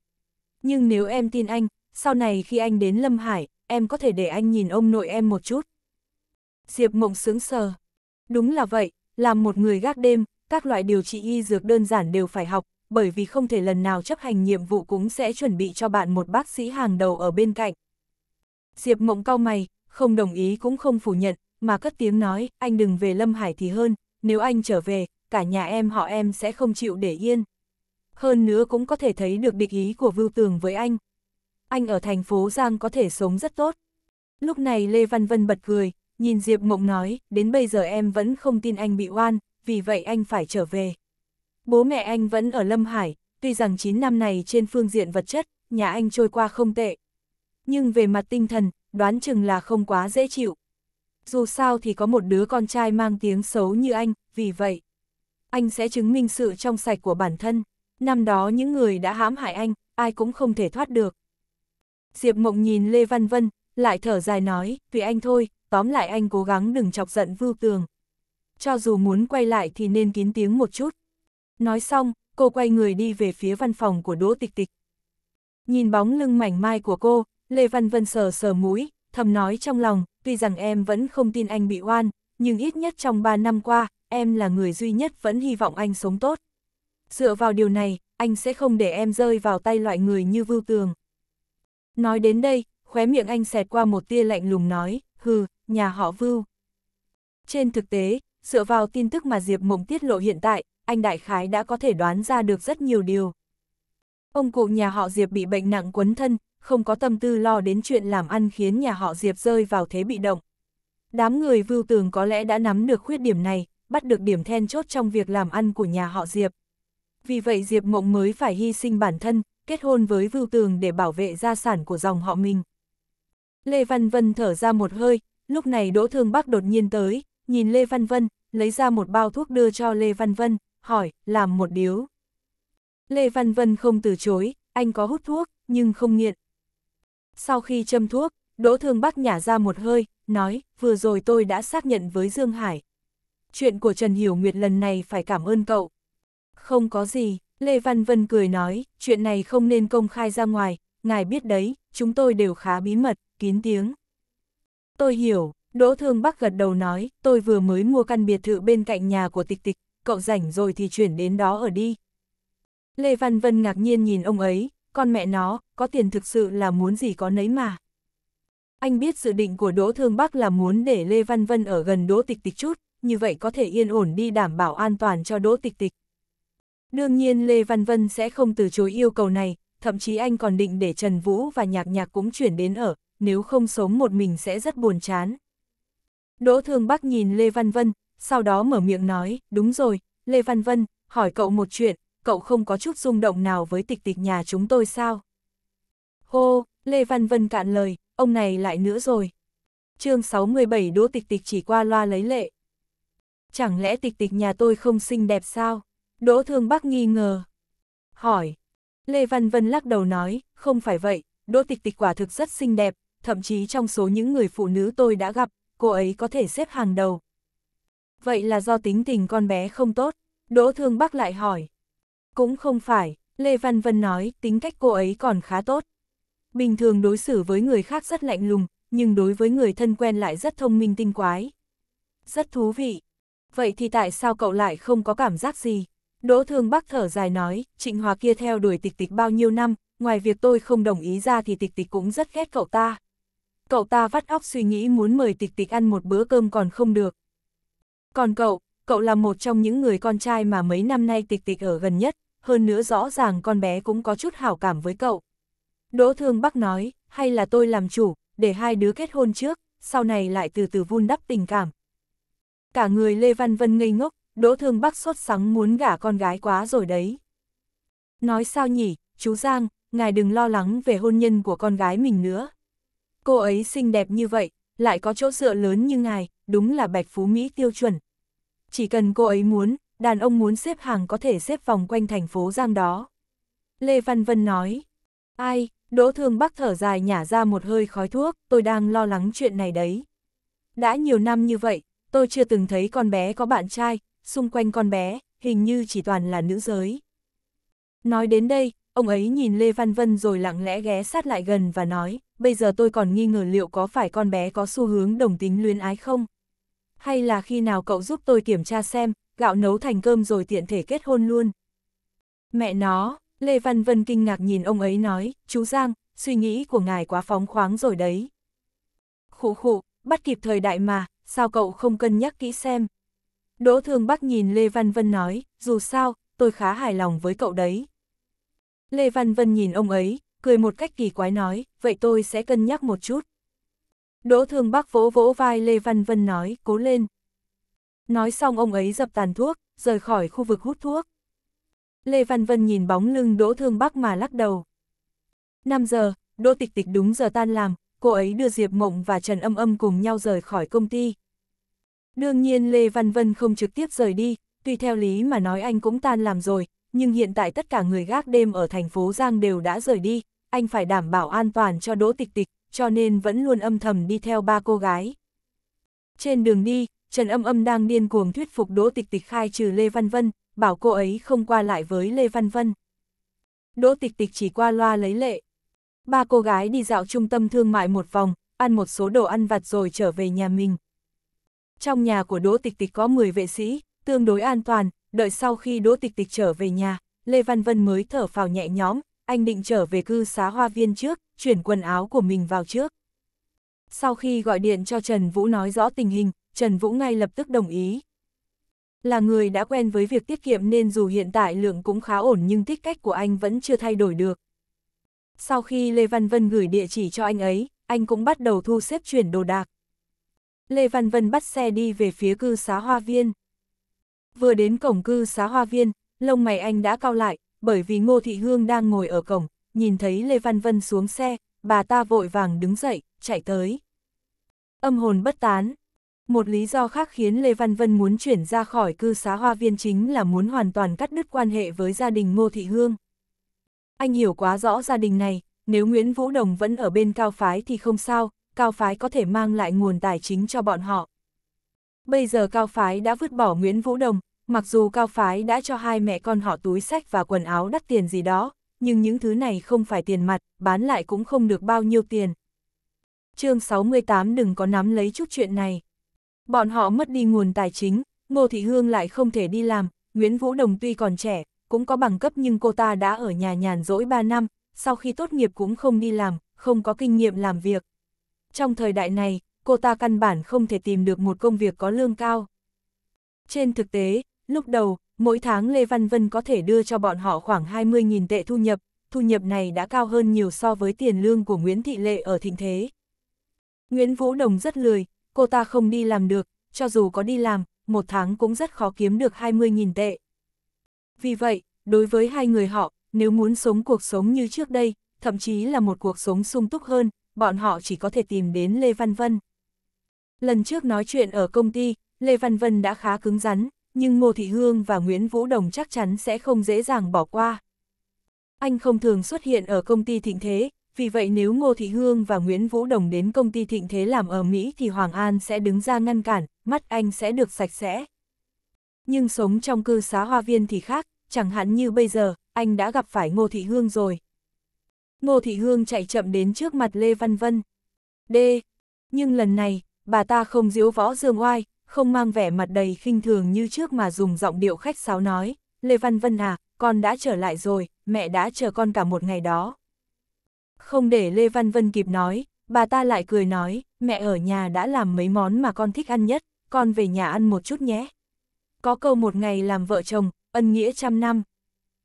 Speaker 1: Nhưng nếu em tin anh, sau này khi anh đến Lâm Hải, em có thể để anh nhìn ông nội em một chút. Diệp Mộng sướng sờ. Đúng là vậy, làm một người gác đêm, các loại điều trị y dược đơn giản đều phải học, bởi vì không thể lần nào chấp hành nhiệm vụ cũng sẽ chuẩn bị cho bạn một bác sĩ hàng đầu ở bên cạnh. Diệp Mộng cau mày, không đồng ý cũng không phủ nhận, mà cất tiếng nói, anh đừng về Lâm Hải thì hơn, nếu anh trở về, cả nhà em họ em sẽ không chịu để yên. Hơn nữa cũng có thể thấy được địch ý của Vưu Tường với anh. Anh ở thành phố Giang có thể sống rất tốt. Lúc này Lê Văn Vân bật cười, nhìn Diệp Mộng nói, đến bây giờ em vẫn không tin anh bị oan, vì vậy anh phải trở về. Bố mẹ anh vẫn ở Lâm Hải, tuy rằng 9 năm này trên phương diện vật chất, nhà anh trôi qua không tệ, nhưng về mặt tinh thần, đoán chừng là không quá dễ chịu. Dù sao thì có một đứa con trai mang tiếng xấu như anh, vì vậy, anh sẽ chứng minh sự trong sạch của bản thân. Năm đó những người đã hãm hại anh, ai cũng không thể thoát được. Diệp Mộng nhìn Lê Văn Vân, lại thở dài nói, tùy anh thôi, tóm lại anh cố gắng đừng chọc giận Vưu Tường. Cho dù muốn quay lại thì nên kín tiếng một chút. Nói xong, cô quay người đi về phía văn phòng của Đỗ Tịch Tịch. Nhìn bóng lưng mảnh mai của cô, Lê Văn Vân sờ sờ mũi, thầm nói trong lòng, tuy rằng em vẫn không tin anh bị oan, nhưng ít nhất trong 3 năm qua, em là người duy nhất vẫn hy vọng anh sống tốt. Dựa vào điều này, anh sẽ không để em rơi vào tay loại người như vưu tường. Nói đến đây, khóe miệng anh xẹt qua một tia lạnh lùng nói, hừ, nhà họ vưu. Trên thực tế, dựa vào tin tức mà Diệp Mộng tiết lộ hiện tại, anh Đại Khái đã có thể đoán ra được rất nhiều điều. Ông cụ nhà họ Diệp bị bệnh nặng quấn thân, không có tâm tư lo đến chuyện làm ăn khiến nhà họ Diệp rơi vào thế bị động. Đám người vưu tường có lẽ đã nắm được khuyết điểm này, bắt được điểm then chốt trong việc làm ăn của nhà họ Diệp. Vì vậy Diệp Mộng mới phải hy sinh bản thân, kết hôn với vưu tường để bảo vệ gia sản của dòng họ mình. Lê Văn Vân thở ra một hơi, lúc này Đỗ Thương Bắc đột nhiên tới, nhìn Lê Văn Vân, lấy ra một bao thuốc đưa cho Lê Văn Vân, hỏi, làm một điếu. Lê Văn Vân không từ chối, anh có hút thuốc, nhưng không nghiện. Sau khi châm thuốc, Đỗ Thương Bắc nhả ra một hơi, nói, vừa rồi tôi đã xác nhận với Dương Hải. Chuyện của Trần Hiểu Nguyệt lần này phải cảm ơn cậu. Không có gì, Lê Văn Vân cười nói, chuyện này không nên công khai ra ngoài, ngài biết đấy, chúng tôi đều khá bí mật, kín tiếng. Tôi hiểu, Đỗ Thương Bắc gật đầu nói, tôi vừa mới mua căn biệt thự bên cạnh nhà của tịch tịch, cậu rảnh rồi thì chuyển đến đó ở đi. Lê Văn Vân ngạc nhiên nhìn ông ấy, con mẹ nó, có tiền thực sự là muốn gì có nấy mà. Anh biết dự định của Đỗ Thương Bắc là muốn để Lê Văn Vân ở gần Đỗ Tịch Tịch chút, như vậy có thể yên ổn đi đảm bảo an toàn cho Đỗ Tịch Tịch. Đương nhiên Lê Văn Vân sẽ không từ chối yêu cầu này, thậm chí anh còn định để Trần Vũ và Nhạc Nhạc cũng chuyển đến ở, nếu không sống một mình sẽ rất buồn chán. Đỗ Thương Bắc nhìn Lê Văn Vân, sau đó mở miệng nói, đúng rồi, Lê Văn Vân, hỏi cậu một chuyện, cậu không có chút rung động nào với tịch tịch nhà chúng tôi sao? Hô, Lê Văn Vân cạn lời, ông này lại nữa rồi. chương 67 Đỗ Tịch Tịch chỉ qua loa lấy lệ. Chẳng lẽ tịch tịch nhà tôi không xinh đẹp sao? Đỗ Thương Bắc nghi ngờ. Hỏi. Lê Văn Vân lắc đầu nói, không phải vậy, Đỗ Tịch Tịch quả thực rất xinh đẹp, thậm chí trong số những người phụ nữ tôi đã gặp, cô ấy có thể xếp hàng đầu. Vậy là do tính tình con bé không tốt, Đỗ Thương Bắc lại hỏi. Cũng không phải, Lê Văn Vân nói tính cách cô ấy còn khá tốt. Bình thường đối xử với người khác rất lạnh lùng, nhưng đối với người thân quen lại rất thông minh tinh quái. Rất thú vị. Vậy thì tại sao cậu lại không có cảm giác gì? Đỗ Thương Bắc thở dài nói, Trịnh Hòa kia theo đuổi tịch tịch bao nhiêu năm, ngoài việc tôi không đồng ý ra thì tịch tịch cũng rất ghét cậu ta. Cậu ta vắt óc suy nghĩ muốn mời tịch tịch ăn một bữa cơm còn không được. Còn cậu, cậu là một trong những người con trai mà mấy năm nay tịch tịch ở gần nhất, hơn nữa rõ ràng con bé cũng có chút hảo cảm với cậu. Đỗ Thương Bắc nói, hay là tôi làm chủ, để hai đứa kết hôn trước, sau này lại từ từ vun đắp tình cảm. Cả người Lê Văn Vân ngây ngốc, Đỗ Thương Bắc sốt sắng muốn gả con gái quá rồi đấy. Nói sao nhỉ, chú Giang, ngài đừng lo lắng về hôn nhân của con gái mình nữa. Cô ấy xinh đẹp như vậy, lại có chỗ dựa lớn như ngài, đúng là bạch phú Mỹ tiêu chuẩn. Chỉ cần cô ấy muốn, đàn ông muốn xếp hàng có thể xếp vòng quanh thành phố Giang đó. Lê Văn Vân nói, ai, Đỗ Thương Bắc thở dài nhả ra một hơi khói thuốc, tôi đang lo lắng chuyện này đấy. Đã nhiều năm như vậy, tôi chưa từng thấy con bé có bạn trai, xung quanh con bé, hình như chỉ toàn là nữ giới. Nói đến đây, ông ấy nhìn Lê Văn Vân rồi lặng lẽ ghé sát lại gần và nói, bây giờ tôi còn nghi ngờ liệu có phải con bé có xu hướng đồng tính luyến ái không? Hay là khi nào cậu giúp tôi kiểm tra xem, gạo nấu thành cơm rồi tiện thể kết hôn luôn. Mẹ nó, Lê Văn Vân kinh ngạc nhìn ông ấy nói, chú Giang, suy nghĩ của ngài quá phóng khoáng rồi đấy. Khụ khụ, bắt kịp thời đại mà, sao cậu không cân nhắc kỹ xem. Đỗ Thường Bắc nhìn Lê Văn Vân nói, dù sao, tôi khá hài lòng với cậu đấy. Lê Văn Vân nhìn ông ấy, cười một cách kỳ quái nói, vậy tôi sẽ cân nhắc một chút. Đỗ Thường Bắc vỗ vỗ vai Lê Văn Vân nói, cố lên. Nói xong ông ấy dập tàn thuốc, rời khỏi khu vực hút thuốc. Lê Văn Vân nhìn bóng lưng Đỗ Thương Bắc mà lắc đầu. 5 giờ, Đỗ Tịch Tịch đúng giờ tan làm, cô ấy đưa Diệp Mộng và Trần Âm Âm cùng nhau rời khỏi công ty. Đương nhiên Lê Văn Vân không trực tiếp rời đi, tuy theo lý mà nói anh cũng tan làm rồi, nhưng hiện tại tất cả người gác đêm ở thành phố Giang đều đã rời đi, anh phải đảm bảo an toàn cho Đỗ Tịch Tịch, cho nên vẫn luôn âm thầm đi theo ba cô gái. Trên đường đi, Trần Âm Âm đang điên cuồng thuyết phục Đỗ Tịch Tịch khai trừ Lê Văn Vân, bảo cô ấy không qua lại với Lê Văn Vân. Đỗ Tịch Tịch chỉ qua loa lấy lệ. Ba cô gái đi dạo trung tâm thương mại một vòng, ăn một số đồ ăn vặt rồi trở về nhà mình. Trong nhà của Đỗ Tịch Tịch có 10 vệ sĩ, tương đối an toàn, đợi sau khi Đỗ Tịch Tịch trở về nhà, Lê Văn Vân mới thở phào nhẹ nhõm, anh định trở về cư xá hoa viên trước, chuyển quần áo của mình vào trước. Sau khi gọi điện cho Trần Vũ nói rõ tình hình, Trần Vũ ngay lập tức đồng ý. Là người đã quen với việc tiết kiệm nên dù hiện tại lượng cũng khá ổn nhưng tích cách của anh vẫn chưa thay đổi được. Sau khi Lê Văn Vân gửi địa chỉ cho anh ấy, anh cũng bắt đầu thu xếp chuyển đồ đạc. Lê Văn Vân bắt xe đi về phía cư xá Hoa Viên. Vừa đến cổng cư xá Hoa Viên, lông mày anh đã cao lại, bởi vì Ngô Thị Hương đang ngồi ở cổng, nhìn thấy Lê Văn Vân xuống xe, bà ta vội vàng đứng dậy, chạy tới. Âm hồn bất tán, một lý do khác khiến Lê Văn Vân muốn chuyển ra khỏi cư xá hoa viên chính là muốn hoàn toàn cắt đứt quan hệ với gia đình Ngô Thị Hương. Anh hiểu quá rõ gia đình này, nếu Nguyễn Vũ Đồng vẫn ở bên Cao Phái thì không sao, Cao Phái có thể mang lại nguồn tài chính cho bọn họ. Bây giờ Cao Phái đã vứt bỏ Nguyễn Vũ Đồng, mặc dù Cao Phái đã cho hai mẹ con họ túi sách và quần áo đắt tiền gì đó, nhưng những thứ này không phải tiền mặt, bán lại cũng không được bao nhiêu tiền. chương 68 đừng có nắm lấy chút chuyện này. Bọn họ mất đi nguồn tài chính, Ngô Thị Hương lại không thể đi làm, Nguyễn Vũ Đồng tuy còn trẻ, cũng có bằng cấp nhưng cô ta đã ở nhà nhàn rỗi 3 năm, sau khi tốt nghiệp cũng không đi làm, không có kinh nghiệm làm việc. Trong thời đại này, cô ta căn bản không thể tìm được một công việc có lương cao. Trên thực tế, lúc đầu, mỗi tháng Lê Văn Vân có thể đưa cho bọn họ khoảng 20.000 tệ thu nhập, thu nhập này đã cao hơn nhiều so với tiền lương của Nguyễn Thị Lệ ở thịnh thế. Nguyễn Vũ Đồng rất lười, cô ta không đi làm được, cho dù có đi làm, một tháng cũng rất khó kiếm được 20.000 tệ. Vì vậy, đối với hai người họ, nếu muốn sống cuộc sống như trước đây, thậm chí là một cuộc sống sung túc hơn, bọn họ chỉ có thể tìm đến Lê Văn Vân. Lần trước nói chuyện ở công ty, Lê Văn Vân đã khá cứng rắn, nhưng Ngô Thị Hương và Nguyễn Vũ Đồng chắc chắn sẽ không dễ dàng bỏ qua. Anh không thường xuất hiện ở công ty thịnh thế, vì vậy nếu Ngô Thị Hương và Nguyễn Vũ Đồng đến công ty thịnh thế làm ở Mỹ thì Hoàng An sẽ đứng ra ngăn cản, mắt anh sẽ được sạch sẽ. Nhưng sống trong cư xá hoa viên thì khác, chẳng hạn như bây giờ, anh đã gặp phải Ngô Thị Hương rồi. Ngô Thị Hương chạy chậm đến trước mặt Lê Văn Vân. D. Nhưng lần này, bà ta không diễu võ dương oai, không mang vẻ mặt đầy khinh thường như trước mà dùng giọng điệu khách sáo nói. Lê Văn Vân à, con đã trở lại rồi, mẹ đã chờ con cả một ngày đó. Không để Lê Văn Vân kịp nói, bà ta lại cười nói, mẹ ở nhà đã làm mấy món mà con thích ăn nhất, con về nhà ăn một chút nhé. Có câu một ngày làm vợ chồng, ân nghĩa trăm năm.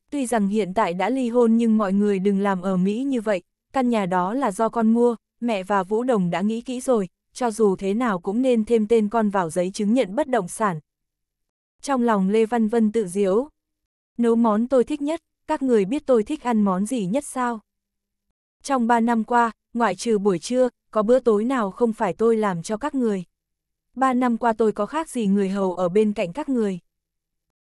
Speaker 1: Tuy rằng hiện tại đã ly hôn nhưng mọi người đừng làm ở Mỹ như vậy, căn nhà đó là do con mua, mẹ và Vũ Đồng đã nghĩ kỹ rồi, cho dù thế nào cũng nên thêm tên con vào giấy chứng nhận bất động sản. Trong lòng Lê Văn Vân tự diễu, nấu món tôi thích nhất, các người biết tôi thích ăn món gì nhất sao? Trong 3 năm qua, ngoại trừ buổi trưa, có bữa tối nào không phải tôi làm cho các người. 3 năm qua tôi có khác gì người hầu ở bên cạnh các người.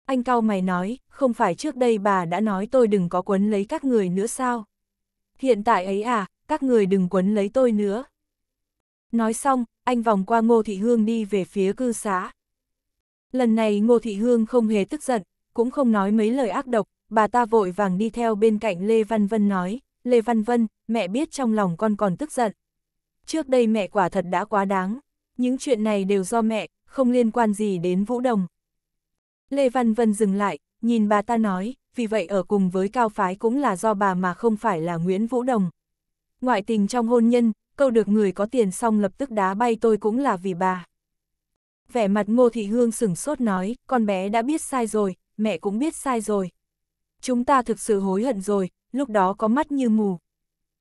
Speaker 1: Anh cao mày nói, không phải trước đây bà đã nói tôi đừng có quấn lấy các người nữa sao? Hiện tại ấy à, các người đừng quấn lấy tôi nữa. Nói xong, anh vòng qua Ngô Thị Hương đi về phía cư xá. Lần này Ngô Thị Hương không hề tức giận, cũng không nói mấy lời ác độc, bà ta vội vàng đi theo bên cạnh Lê Văn Vân nói, Lê Văn Vân, mẹ biết trong lòng con còn tức giận. Trước đây mẹ quả thật đã quá đáng, những chuyện này đều do mẹ, không liên quan gì đến Vũ Đồng. Lê Văn Vân dừng lại, nhìn bà ta nói, vì vậy ở cùng với Cao Phái cũng là do bà mà không phải là Nguyễn Vũ Đồng. Ngoại tình trong hôn nhân, câu được người có tiền xong lập tức đá bay tôi cũng là vì bà. Vẻ mặt Ngô Thị Hương sửng sốt nói, con bé đã biết sai rồi, mẹ cũng biết sai rồi. Chúng ta thực sự hối hận rồi, lúc đó có mắt như mù.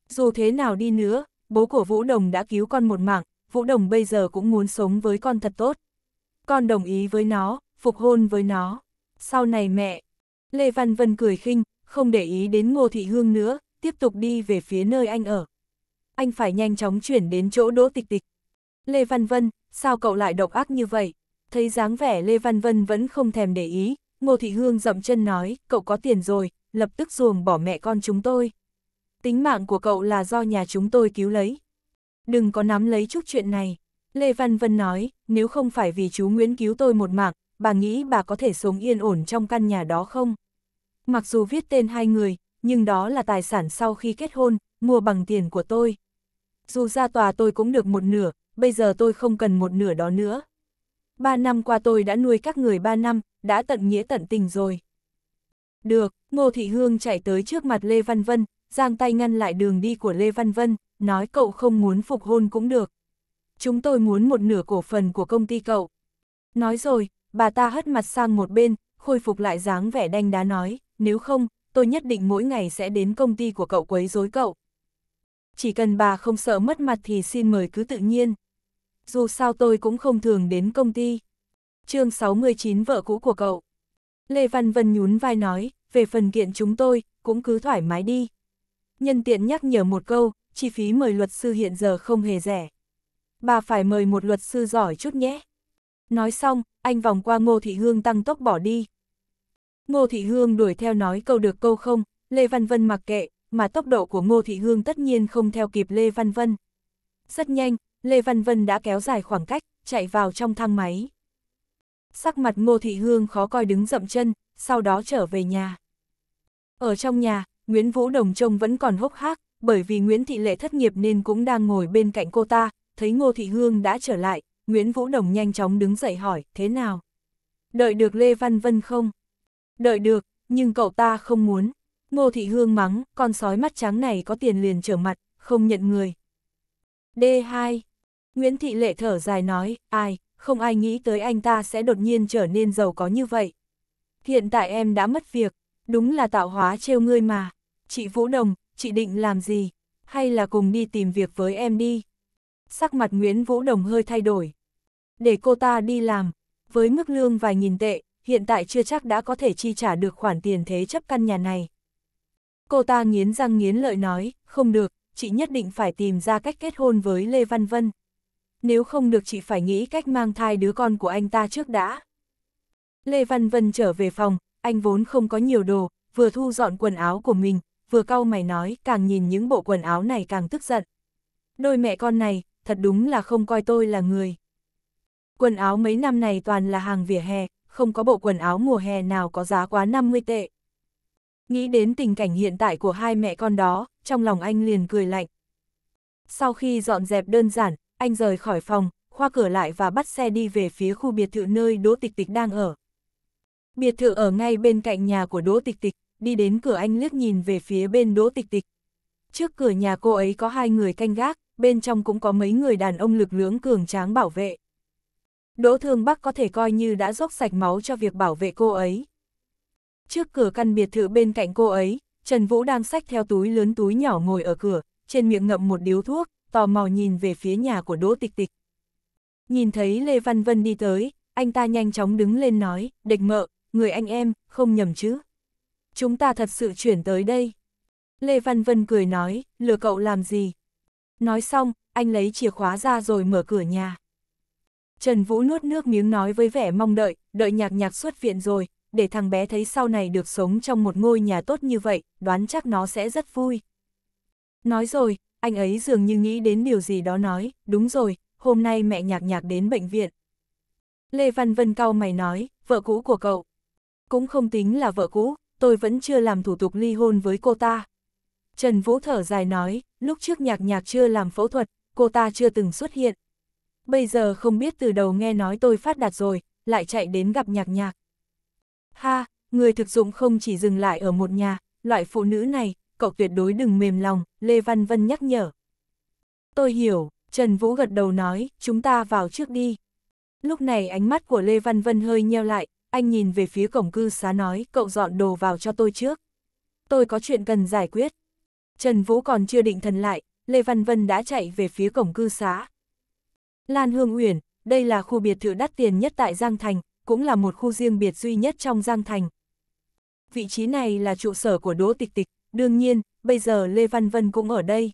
Speaker 1: Dù thế nào đi nữa, bố của Vũ Đồng đã cứu con một mạng, Vũ Đồng bây giờ cũng muốn sống với con thật tốt. Con đồng ý với nó, phục hôn với nó. Sau này mẹ, Lê Văn Vân cười khinh, không để ý đến Ngô Thị Hương nữa, tiếp tục đi về phía nơi anh ở. Anh phải nhanh chóng chuyển đến chỗ đỗ tịch tịch. Lê Văn Vân, sao cậu lại độc ác như vậy? Thấy dáng vẻ Lê Văn Vân vẫn không thèm để ý, Ngô Thị Hương dậm chân nói, cậu có tiền rồi, lập tức ruồng bỏ mẹ con chúng tôi. Tính mạng của cậu là do nhà chúng tôi cứu lấy. Đừng có nắm lấy chút chuyện này. Lê Văn Vân nói, nếu không phải vì chú Nguyễn cứu tôi một mạng, bà nghĩ bà có thể sống yên ổn trong căn nhà đó không? Mặc dù viết tên hai người, nhưng đó là tài sản sau khi kết hôn, mua bằng tiền của tôi. Dù ra tòa tôi cũng được một nửa, bây giờ tôi không cần một nửa đó nữa. Ba năm qua tôi đã nuôi các người ba năm, đã tận nghĩa tận tình rồi. Được, Ngô Thị Hương chạy tới trước mặt Lê Văn Vân, giang tay ngăn lại đường đi của Lê Văn Vân, nói cậu không muốn phục hôn cũng được. Chúng tôi muốn một nửa cổ phần của công ty cậu. Nói rồi, bà ta hất mặt sang một bên, khôi phục lại dáng vẻ đanh đá nói, nếu không, tôi nhất định mỗi ngày sẽ đến công ty của cậu quấy rối cậu. Chỉ cần bà không sợ mất mặt thì xin mời cứ tự nhiên. Dù sao tôi cũng không thường đến công ty. chương 69 vợ cũ của cậu. Lê Văn Vân nhún vai nói, về phần kiện chúng tôi, cũng cứ thoải mái đi. Nhân tiện nhắc nhở một câu, chi phí mời luật sư hiện giờ không hề rẻ. Bà phải mời một luật sư giỏi chút nhé. Nói xong, anh vòng qua Ngô Thị Hương tăng tốc bỏ đi. Ngô Thị Hương đuổi theo nói câu được câu không, Lê Văn Vân mặc kệ, mà tốc độ của Ngô Thị Hương tất nhiên không theo kịp Lê Văn Vân. Rất nhanh, Lê Văn Vân đã kéo dài khoảng cách, chạy vào trong thang máy sắc mặt Ngô Thị Hương khó coi đứng dậm chân, sau đó trở về nhà. Ở trong nhà, Nguyễn Vũ Đồng trông vẫn còn hốc hác, bởi vì Nguyễn Thị Lệ thất nghiệp nên cũng đang ngồi bên cạnh cô ta, thấy Ngô Thị Hương đã trở lại, Nguyễn Vũ Đồng nhanh chóng đứng dậy hỏi, thế nào? Đợi được Lê Văn Vân không? Đợi được, nhưng cậu ta không muốn. Ngô Thị Hương mắng, con sói mắt trắng này có tiền liền trở mặt, không nhận người. D2. Nguyễn Thị Lệ thở dài nói, ai, không ai nghĩ tới anh ta sẽ đột nhiên trở nên giàu có như vậy. Hiện tại em đã mất việc, đúng là tạo hóa trêu ngươi mà. Chị Vũ Đồng, chị định làm gì? Hay là cùng đi tìm việc với em đi? Sắc mặt Nguyễn Vũ Đồng hơi thay đổi. Để cô ta đi làm, với mức lương vài nghìn tệ, hiện tại chưa chắc đã có thể chi trả được khoản tiền thế chấp căn nhà này. Cô ta nghiến răng nghiến lợi nói, không được, chị nhất định phải tìm ra cách kết hôn với Lê Văn Vân nếu không được chị phải nghĩ cách mang thai đứa con của anh ta trước đã. Lê Văn Vân trở về phòng, anh vốn không có nhiều đồ, vừa thu dọn quần áo của mình, vừa cau mày nói, càng nhìn những bộ quần áo này càng tức giận. Đôi mẹ con này, thật đúng là không coi tôi là người. Quần áo mấy năm này toàn là hàng vỉa hè, không có bộ quần áo mùa hè nào có giá quá 50 tệ. Nghĩ đến tình cảnh hiện tại của hai mẹ con đó, trong lòng anh liền cười lạnh. Sau khi dọn dẹp đơn giản, anh rời khỏi phòng, khoa cửa lại và bắt xe đi về phía khu biệt thự nơi Đỗ Tịch Tịch đang ở. Biệt thự ở ngay bên cạnh nhà của Đỗ Tịch Tịch, đi đến cửa anh liếc nhìn về phía bên Đỗ Tịch Tịch. Trước cửa nhà cô ấy có hai người canh gác, bên trong cũng có mấy người đàn ông lực lưỡng cường tráng bảo vệ. Đỗ Thương Bắc có thể coi như đã dốc sạch máu cho việc bảo vệ cô ấy. Trước cửa căn biệt thự bên cạnh cô ấy, Trần Vũ đang xách theo túi lớn túi nhỏ ngồi ở cửa, trên miệng ngậm một điếu thuốc, tò mò nhìn về phía nhà của Đỗ Tịch Tịch. Nhìn thấy Lê Văn Vân đi tới, anh ta nhanh chóng đứng lên nói, địch mợ, người anh em, không nhầm chứ. Chúng ta thật sự chuyển tới đây. Lê Văn Vân cười nói, lừa cậu làm gì? Nói xong, anh lấy chìa khóa ra rồi mở cửa nhà. Trần Vũ nuốt nước miếng nói với vẻ mong đợi, đợi nhạc nhạc xuất viện rồi, để thằng bé thấy sau này được sống trong một ngôi nhà tốt như vậy, đoán chắc nó sẽ rất vui. Nói rồi, anh ấy dường như nghĩ đến điều gì đó nói, đúng rồi, hôm nay mẹ nhạc nhạc đến bệnh viện. Lê Văn Vân cau mày nói, vợ cũ của cậu. Cũng không tính là vợ cũ, tôi vẫn chưa làm thủ tục ly hôn với cô ta. Trần Vũ thở dài nói, lúc trước nhạc nhạc chưa làm phẫu thuật, cô ta chưa từng xuất hiện. Bây giờ không biết từ đầu nghe nói tôi phát đạt rồi, lại chạy đến gặp nhạc nhạc. Ha, người thực dụng không chỉ dừng lại ở một nhà, loại phụ nữ này, cậu tuyệt đối đừng mềm lòng, Lê Văn Vân nhắc nhở. Tôi hiểu, Trần Vũ gật đầu nói, chúng ta vào trước đi. Lúc này ánh mắt của Lê Văn Vân hơi nheo lại, anh nhìn về phía cổng cư xá nói, cậu dọn đồ vào cho tôi trước. Tôi có chuyện cần giải quyết. Trần Vũ còn chưa định thần lại, Lê Văn Vân đã chạy về phía cổng cư xá. Lan Hương Uyển, đây là khu biệt thự đắt tiền nhất tại Giang Thành, cũng là một khu riêng biệt duy nhất trong Giang Thành. Vị trí này là trụ sở của Đỗ Tịch Tịch, Đương nhiên, bây giờ Lê Văn Vân cũng ở đây.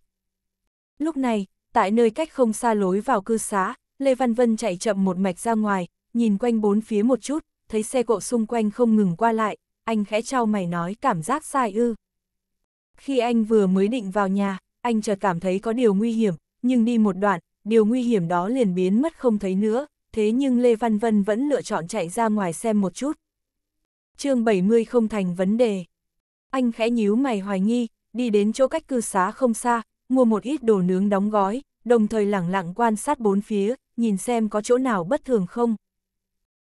Speaker 1: Lúc này, tại nơi cách không xa lối vào cư xá, Lê Văn Vân chạy chậm một mạch ra ngoài, nhìn quanh bốn phía một chút, thấy xe cộ xung quanh không ngừng qua lại, anh khẽ trao mày nói cảm giác sai ư. Khi anh vừa mới định vào nhà, anh chợt cảm thấy có điều nguy hiểm, nhưng đi một đoạn, điều nguy hiểm đó liền biến mất không thấy nữa, thế nhưng Lê Văn Vân vẫn lựa chọn chạy ra ngoài xem một chút. chương 70 không thành vấn đề. Anh khẽ nhíu mày hoài nghi, đi đến chỗ cách cư xá không xa, mua một ít đồ nướng đóng gói, đồng thời lẳng lặng quan sát bốn phía, nhìn xem có chỗ nào bất thường không.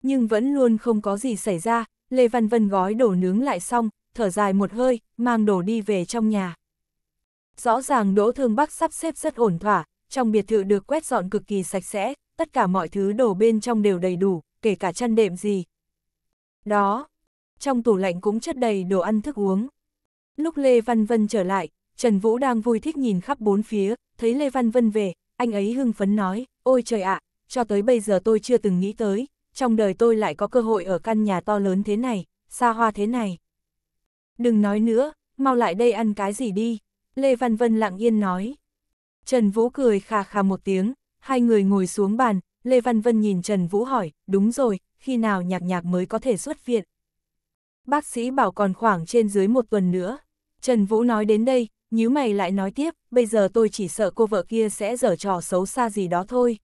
Speaker 1: Nhưng vẫn luôn không có gì xảy ra, Lê Văn Vân gói đồ nướng lại xong, thở dài một hơi, mang đồ đi về trong nhà. Rõ ràng Đỗ Thương Bắc sắp xếp rất ổn thỏa, trong biệt thự được quét dọn cực kỳ sạch sẽ, tất cả mọi thứ đồ bên trong đều đầy đủ, kể cả chăn đệm gì. Đó, trong tủ lạnh cũng chất đầy đồ ăn thức uống. Lúc Lê Văn Vân trở lại, Trần Vũ đang vui thích nhìn khắp bốn phía, thấy Lê Văn Vân về, anh ấy hưng phấn nói, ôi trời ạ, cho tới bây giờ tôi chưa từng nghĩ tới, trong đời tôi lại có cơ hội ở căn nhà to lớn thế này, xa hoa thế này. Đừng nói nữa, mau lại đây ăn cái gì đi, Lê Văn Vân lặng yên nói. Trần Vũ cười khà khà một tiếng, hai người ngồi xuống bàn, Lê Văn Vân nhìn Trần Vũ hỏi, đúng rồi, khi nào nhạc nhạc mới có thể xuất viện bác sĩ bảo còn khoảng trên dưới một tuần nữa. Trần Vũ nói đến đây, nhíu mày lại nói tiếp, bây giờ tôi chỉ sợ cô vợ kia sẽ dở trò xấu xa gì đó thôi.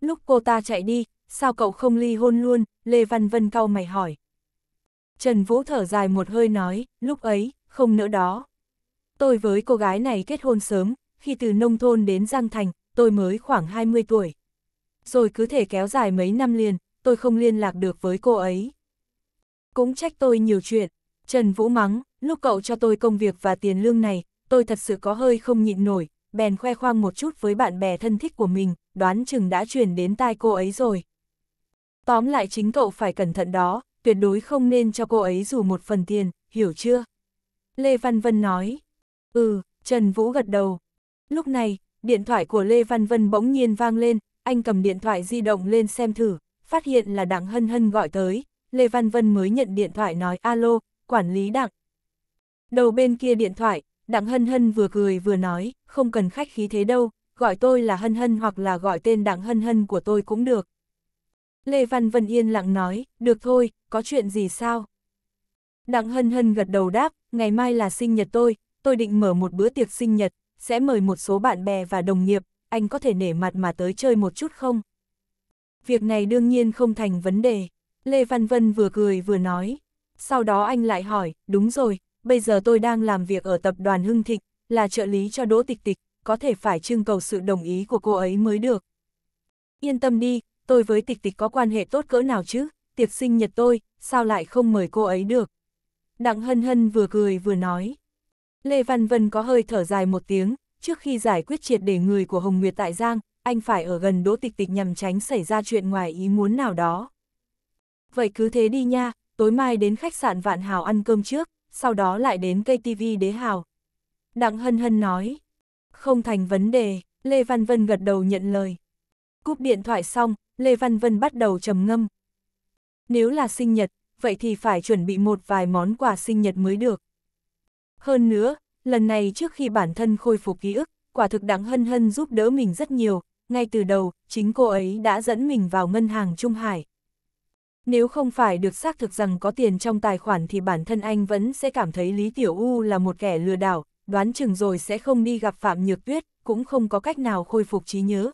Speaker 1: Lúc cô ta chạy đi, sao cậu không ly hôn luôn, Lê Văn Vân cau mày hỏi. Trần Vũ thở dài một hơi nói, lúc ấy, không nỡ đó. Tôi với cô gái này kết hôn sớm, khi từ nông thôn đến Giang Thành, tôi mới khoảng 20 tuổi. Rồi cứ thể kéo dài mấy năm liền, tôi không liên lạc được với cô ấy cũng trách tôi nhiều chuyện. Trần Vũ mắng, lúc cậu cho tôi công việc và tiền lương này, tôi thật sự có hơi không nhịn nổi, bèn khoe khoang một chút với bạn bè thân thích của mình, đoán chừng đã truyền đến tai cô ấy rồi. Tóm lại chính cậu phải cẩn thận đó, tuyệt đối không nên cho cô ấy dù một phần tiền, hiểu chưa? Lê Văn Vân nói. Ừ, Trần Vũ gật đầu. Lúc này, điện thoại của Lê Văn Vân bỗng nhiên vang lên, anh cầm điện thoại di động lên xem thử, phát hiện là Đặng Hân Hân gọi tới, Lê Văn Vân mới nhận điện thoại nói alo, quản lý đặng. Đầu bên kia điện thoại, đặng hân hân vừa cười vừa nói, không cần khách khí thế đâu, gọi tôi là hân hân hoặc là gọi tên đặng hân hân của tôi cũng được. Lê Văn Vân yên lặng nói, được thôi, có chuyện gì sao? Đặng hân hân gật đầu đáp, ngày mai là sinh nhật tôi, tôi định mở một bữa tiệc sinh nhật, sẽ mời một số bạn bè và đồng nghiệp, anh có thể nể mặt mà tới chơi một chút không? Việc này đương nhiên không thành vấn đề. Lê Văn Vân vừa cười vừa nói. Sau đó anh lại hỏi, đúng rồi, bây giờ tôi đang làm việc ở tập đoàn Hưng Thịnh, là trợ lý cho Đỗ Tịch Tịch, có thể phải trưng cầu sự đồng ý của cô ấy mới được. Yên tâm đi, tôi với Tịch Tịch có quan hệ tốt cỡ nào chứ, tiệc sinh nhật tôi, sao lại không mời cô ấy được. Đặng Hân Hân vừa cười vừa nói. Lê Văn Vân có hơi thở dài một tiếng, trước khi giải quyết triệt để người của Hồng Nguyệt tại Giang, anh phải ở gần Đỗ Tịch Tịch nhằm tránh xảy ra chuyện ngoài ý muốn nào đó vậy cứ thế đi nha, tối mai đến khách sạn Vạn Hào ăn cơm trước, sau đó lại đến cây KTV Đế Hào. Đặng Hân Hân nói, không thành vấn đề, Lê Văn Vân gật đầu nhận lời. Cúp điện thoại xong, Lê Văn Vân bắt đầu trầm ngâm. Nếu là sinh nhật, vậy thì phải chuẩn bị một vài món quà sinh nhật mới được. Hơn nữa, lần này trước khi bản thân khôi phục ký ức, quả thực Đặng Hân Hân giúp đỡ mình rất nhiều, ngay từ đầu, chính cô ấy đã dẫn mình vào ngân hàng Trung Hải. Nếu không phải được xác thực rằng có tiền trong tài khoản thì bản thân anh vẫn sẽ cảm thấy Lý Tiểu U là một kẻ lừa đảo, đoán chừng rồi sẽ không đi gặp Phạm Nhược Tuyết, cũng không có cách nào khôi phục trí nhớ.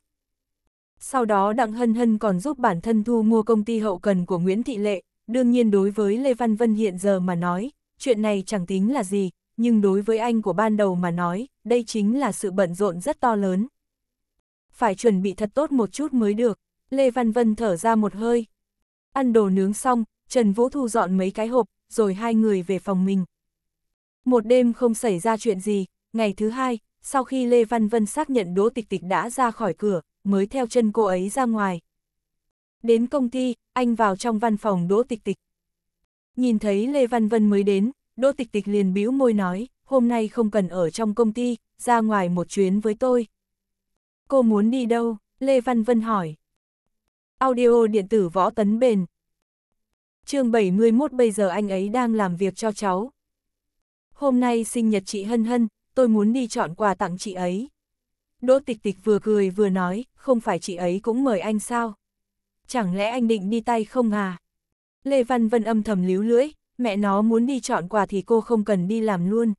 Speaker 1: Sau đó Đặng Hân Hân còn giúp bản thân thu mua công ty hậu cần của Nguyễn Thị Lệ, đương nhiên đối với Lê Văn Vân hiện giờ mà nói, chuyện này chẳng tính là gì, nhưng đối với anh của ban đầu mà nói, đây chính là sự bận rộn rất to lớn. Phải chuẩn bị thật tốt một chút mới được, Lê Văn Vân thở ra một hơi, Ăn đồ nướng xong, Trần Vũ thu dọn mấy cái hộp, rồi hai người về phòng mình. Một đêm không xảy ra chuyện gì, ngày thứ hai, sau khi Lê Văn Vân xác nhận Đỗ Tịch Tịch đã ra khỏi cửa, mới theo chân cô ấy ra ngoài. Đến công ty, anh vào trong văn phòng Đỗ Tịch Tịch. Nhìn thấy Lê Văn Vân mới đến, Đỗ Tịch Tịch liền bĩu môi nói, hôm nay không cần ở trong công ty, ra ngoài một chuyến với tôi. Cô muốn đi đâu? Lê Văn Vân hỏi. Audio điện tử võ tấn bền. chương 71 bây giờ anh ấy đang làm việc cho cháu. Hôm nay sinh nhật chị Hân Hân, tôi muốn đi chọn quà tặng chị ấy. Đỗ Tịch Tịch vừa cười vừa nói, không phải chị ấy cũng mời anh sao? Chẳng lẽ anh định đi tay không à? Lê Văn Vân âm thầm líu lưỡi, mẹ nó muốn đi chọn quà thì cô không cần đi làm luôn.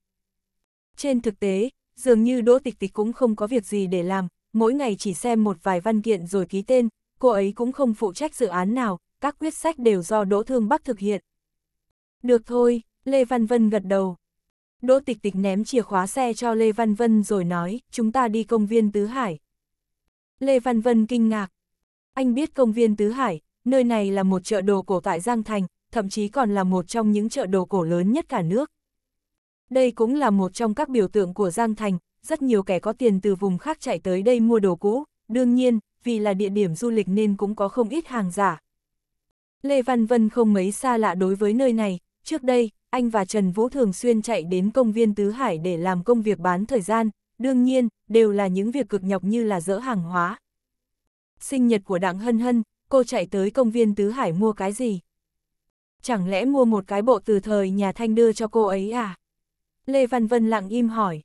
Speaker 1: Trên thực tế, dường như Đỗ Tịch Tịch cũng không có việc gì để làm, mỗi ngày chỉ xem một vài văn kiện rồi ký tên, cô ấy cũng không phụ trách dự án nào, các quyết sách đều do Đỗ Thương Bắc thực hiện. Được thôi, Lê Văn Vân gật đầu. Đỗ Tịch Tịch ném chìa khóa xe cho Lê Văn Vân rồi nói, chúng ta đi công viên Tứ Hải. Lê Văn Vân kinh ngạc. Anh biết công viên Tứ Hải, nơi này là một chợ đồ cổ tại Giang Thành, thậm chí còn là một trong những chợ đồ cổ lớn nhất cả nước. Đây cũng là một trong các biểu tượng của Giang Thành, rất nhiều kẻ có tiền từ vùng khác chạy tới đây mua đồ cũ, đương nhiên, vì là địa điểm du lịch nên cũng có không ít hàng giả. Lê Văn Vân không mấy xa lạ đối với nơi này, trước đây, anh và Trần Vũ thường xuyên chạy đến công viên Tứ Hải để làm công việc bán thời gian, đương nhiên, đều là những việc cực nhọc như là dỡ hàng hóa. Sinh nhật của Đặng Hân Hân, cô chạy tới công viên Tứ Hải mua cái gì? Chẳng lẽ mua một cái bộ từ thời nhà Thanh đưa cho cô ấy à? Lê Văn Vân lặng im hỏi.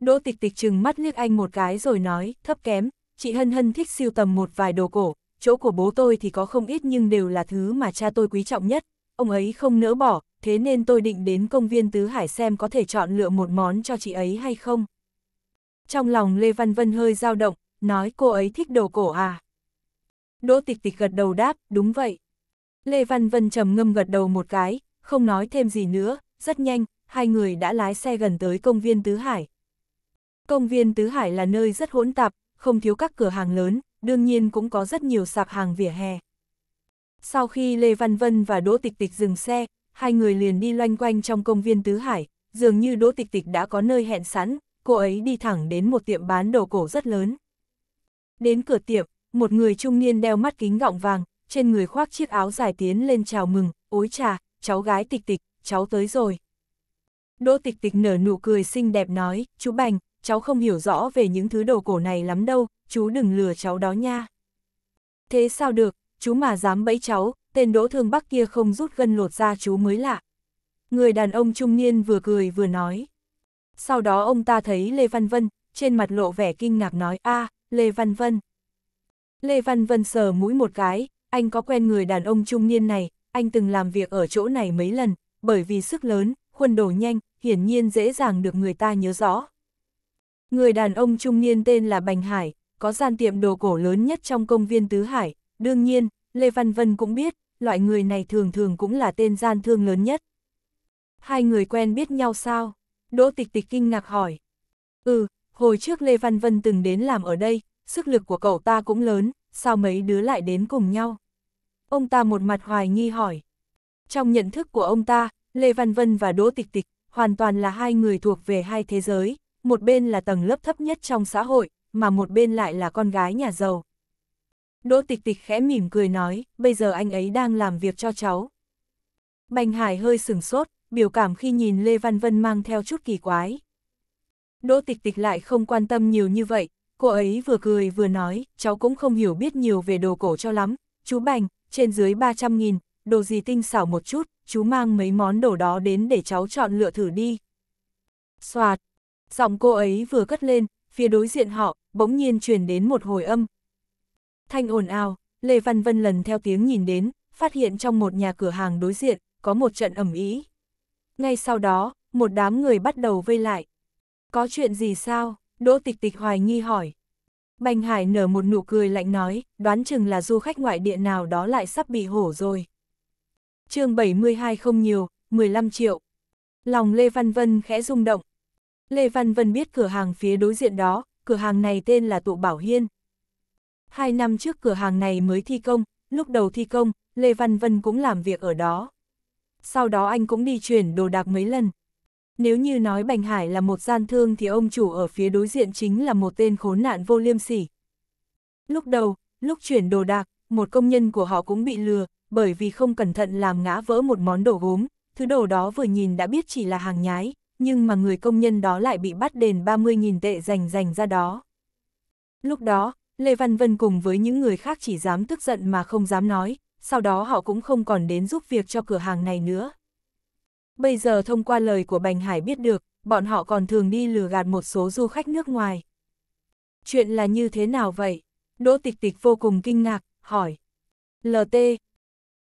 Speaker 1: Đỗ tịch tịch chừng mắt liếc anh một cái rồi nói, thấp kém, chị Hân Hân thích siêu tầm một vài đồ cổ, chỗ của bố tôi thì có không ít nhưng đều là thứ mà cha tôi quý trọng nhất, ông ấy không nỡ bỏ, thế nên tôi định đến công viên Tứ Hải xem có thể chọn lựa một món cho chị ấy hay không. Trong lòng Lê Văn Vân hơi dao động, nói cô ấy thích đồ cổ à? Đỗ tịch tịch gật đầu đáp, đúng vậy. Lê Văn Vân trầm ngâm gật đầu một cái, không nói thêm gì nữa, rất nhanh, hai người đã lái xe gần tới công viên Tứ Hải. Công viên Tứ Hải là nơi rất hỗn tạp, không thiếu các cửa hàng lớn, đương nhiên cũng có rất nhiều sạp hàng vỉa hè. Sau khi Lê Văn Vân và Đỗ Tịch Tịch dừng xe, hai người liền đi loanh quanh trong công viên Tứ Hải, dường như Đỗ Tịch Tịch đã có nơi hẹn sẵn, cô ấy đi thẳng đến một tiệm bán đồ cổ rất lớn. Đến cửa tiệm, một người trung niên đeo mắt kính gọng vàng, trên người khoác chiếc áo dài tiến lên chào mừng, ối trà, cháu gái Tịch Tịch, cháu tới rồi. Đỗ Tịch Tịch nở nụ cười xinh đẹp nói, chú Bành, cháu không hiểu rõ về những thứ đồ cổ này lắm đâu, chú đừng lừa cháu đó nha. Thế sao được, chú mà dám bẫy cháu, tên đỗ thương bắc kia không rút gân lột ra chú mới lạ. Người đàn ông trung niên vừa cười vừa nói. Sau đó ông ta thấy Lê Văn Vân, trên mặt lộ vẻ kinh ngạc nói, a Lê Văn Vân. Lê Văn Vân sờ mũi một cái, anh có quen người đàn ông trung niên này, anh từng làm việc ở chỗ này mấy lần, bởi vì sức lớn, khuôn đồ nhanh, hiển nhiên dễ dàng được người ta nhớ rõ. Người đàn ông trung niên tên là Bành Hải, có gian tiệm đồ cổ lớn nhất trong công viên Tứ Hải. Đương nhiên, Lê Văn Vân cũng biết, loại người này thường thường cũng là tên gian thương lớn nhất. Hai người quen biết nhau sao? Đỗ Tịch Tịch kinh ngạc hỏi. Ừ, hồi trước Lê Văn Vân từng đến làm ở đây, sức lực của cậu ta cũng lớn, sao mấy đứa lại đến cùng nhau? Ông ta một mặt hoài nghi hỏi. Trong nhận thức của ông ta, Lê Văn Vân và Đỗ Tịch Tịch hoàn toàn là hai người thuộc về hai thế giới, một bên là tầng lớp thấp nhất trong xã hội, mà một bên lại là con gái nhà giàu. Đỗ tịch tịch khẽ mỉm cười nói, bây giờ anh ấy đang làm việc cho cháu. Bành Hải hơi sừng sốt, biểu cảm khi nhìn Lê Văn Vân mang theo chút kỳ quái. Đỗ tịch tịch lại không quan tâm nhiều như vậy, cô ấy vừa cười vừa nói, cháu cũng không hiểu biết nhiều về đồ cổ cho lắm, chú Bành, trên dưới 300 nghìn, đồ gì tinh xảo một chút, chú mang mấy món đồ đó đến để cháu chọn lựa thử đi. Xoạt, Giọng cô ấy vừa cất lên, phía đối diện họ, bỗng nhiên truyền đến một hồi âm. Thanh ồn ào, Lê Văn Vân lần theo tiếng nhìn đến, phát hiện trong một nhà cửa hàng đối diện, có một trận ẩm ý. Ngay sau đó, một đám người bắt đầu vây lại. Có chuyện gì sao? Đỗ tịch tịch hoài nghi hỏi. Bành Hải nở một nụ cười lạnh nói, đoán chừng là du khách ngoại địa nào đó lại sắp bị hổ rồi. chương 72 không nhiều, 15 triệu. Lòng Lê Văn Vân khẽ rung động, Lê Văn Vân biết cửa hàng phía đối diện đó, cửa hàng này tên là Tụ Bảo Hiên. Hai năm trước cửa hàng này mới thi công, lúc đầu thi công, Lê Văn Vân cũng làm việc ở đó. Sau đó anh cũng đi chuyển đồ đạc mấy lần. Nếu như nói Bành Hải là một gian thương thì ông chủ ở phía đối diện chính là một tên khốn nạn vô liêm sỉ. Lúc đầu, lúc chuyển đồ đạc, một công nhân của họ cũng bị lừa, bởi vì không cẩn thận làm ngã vỡ một món đồ gốm, thứ đồ đó vừa nhìn đã biết chỉ là hàng nhái, nhưng mà người công nhân đó lại bị bắt đền 30.000 tệ dành dành ra đó. Lúc đó, Lê Văn Vân cùng với những người khác chỉ dám tức giận mà không dám nói, sau đó họ cũng không còn đến giúp việc cho cửa hàng này nữa. Bây giờ thông qua lời của Bành Hải biết được, bọn họ còn thường đi lừa gạt một số du khách nước ngoài. Chuyện là như thế nào vậy? Đỗ Tịch Tịch vô cùng kinh ngạc, hỏi. LT.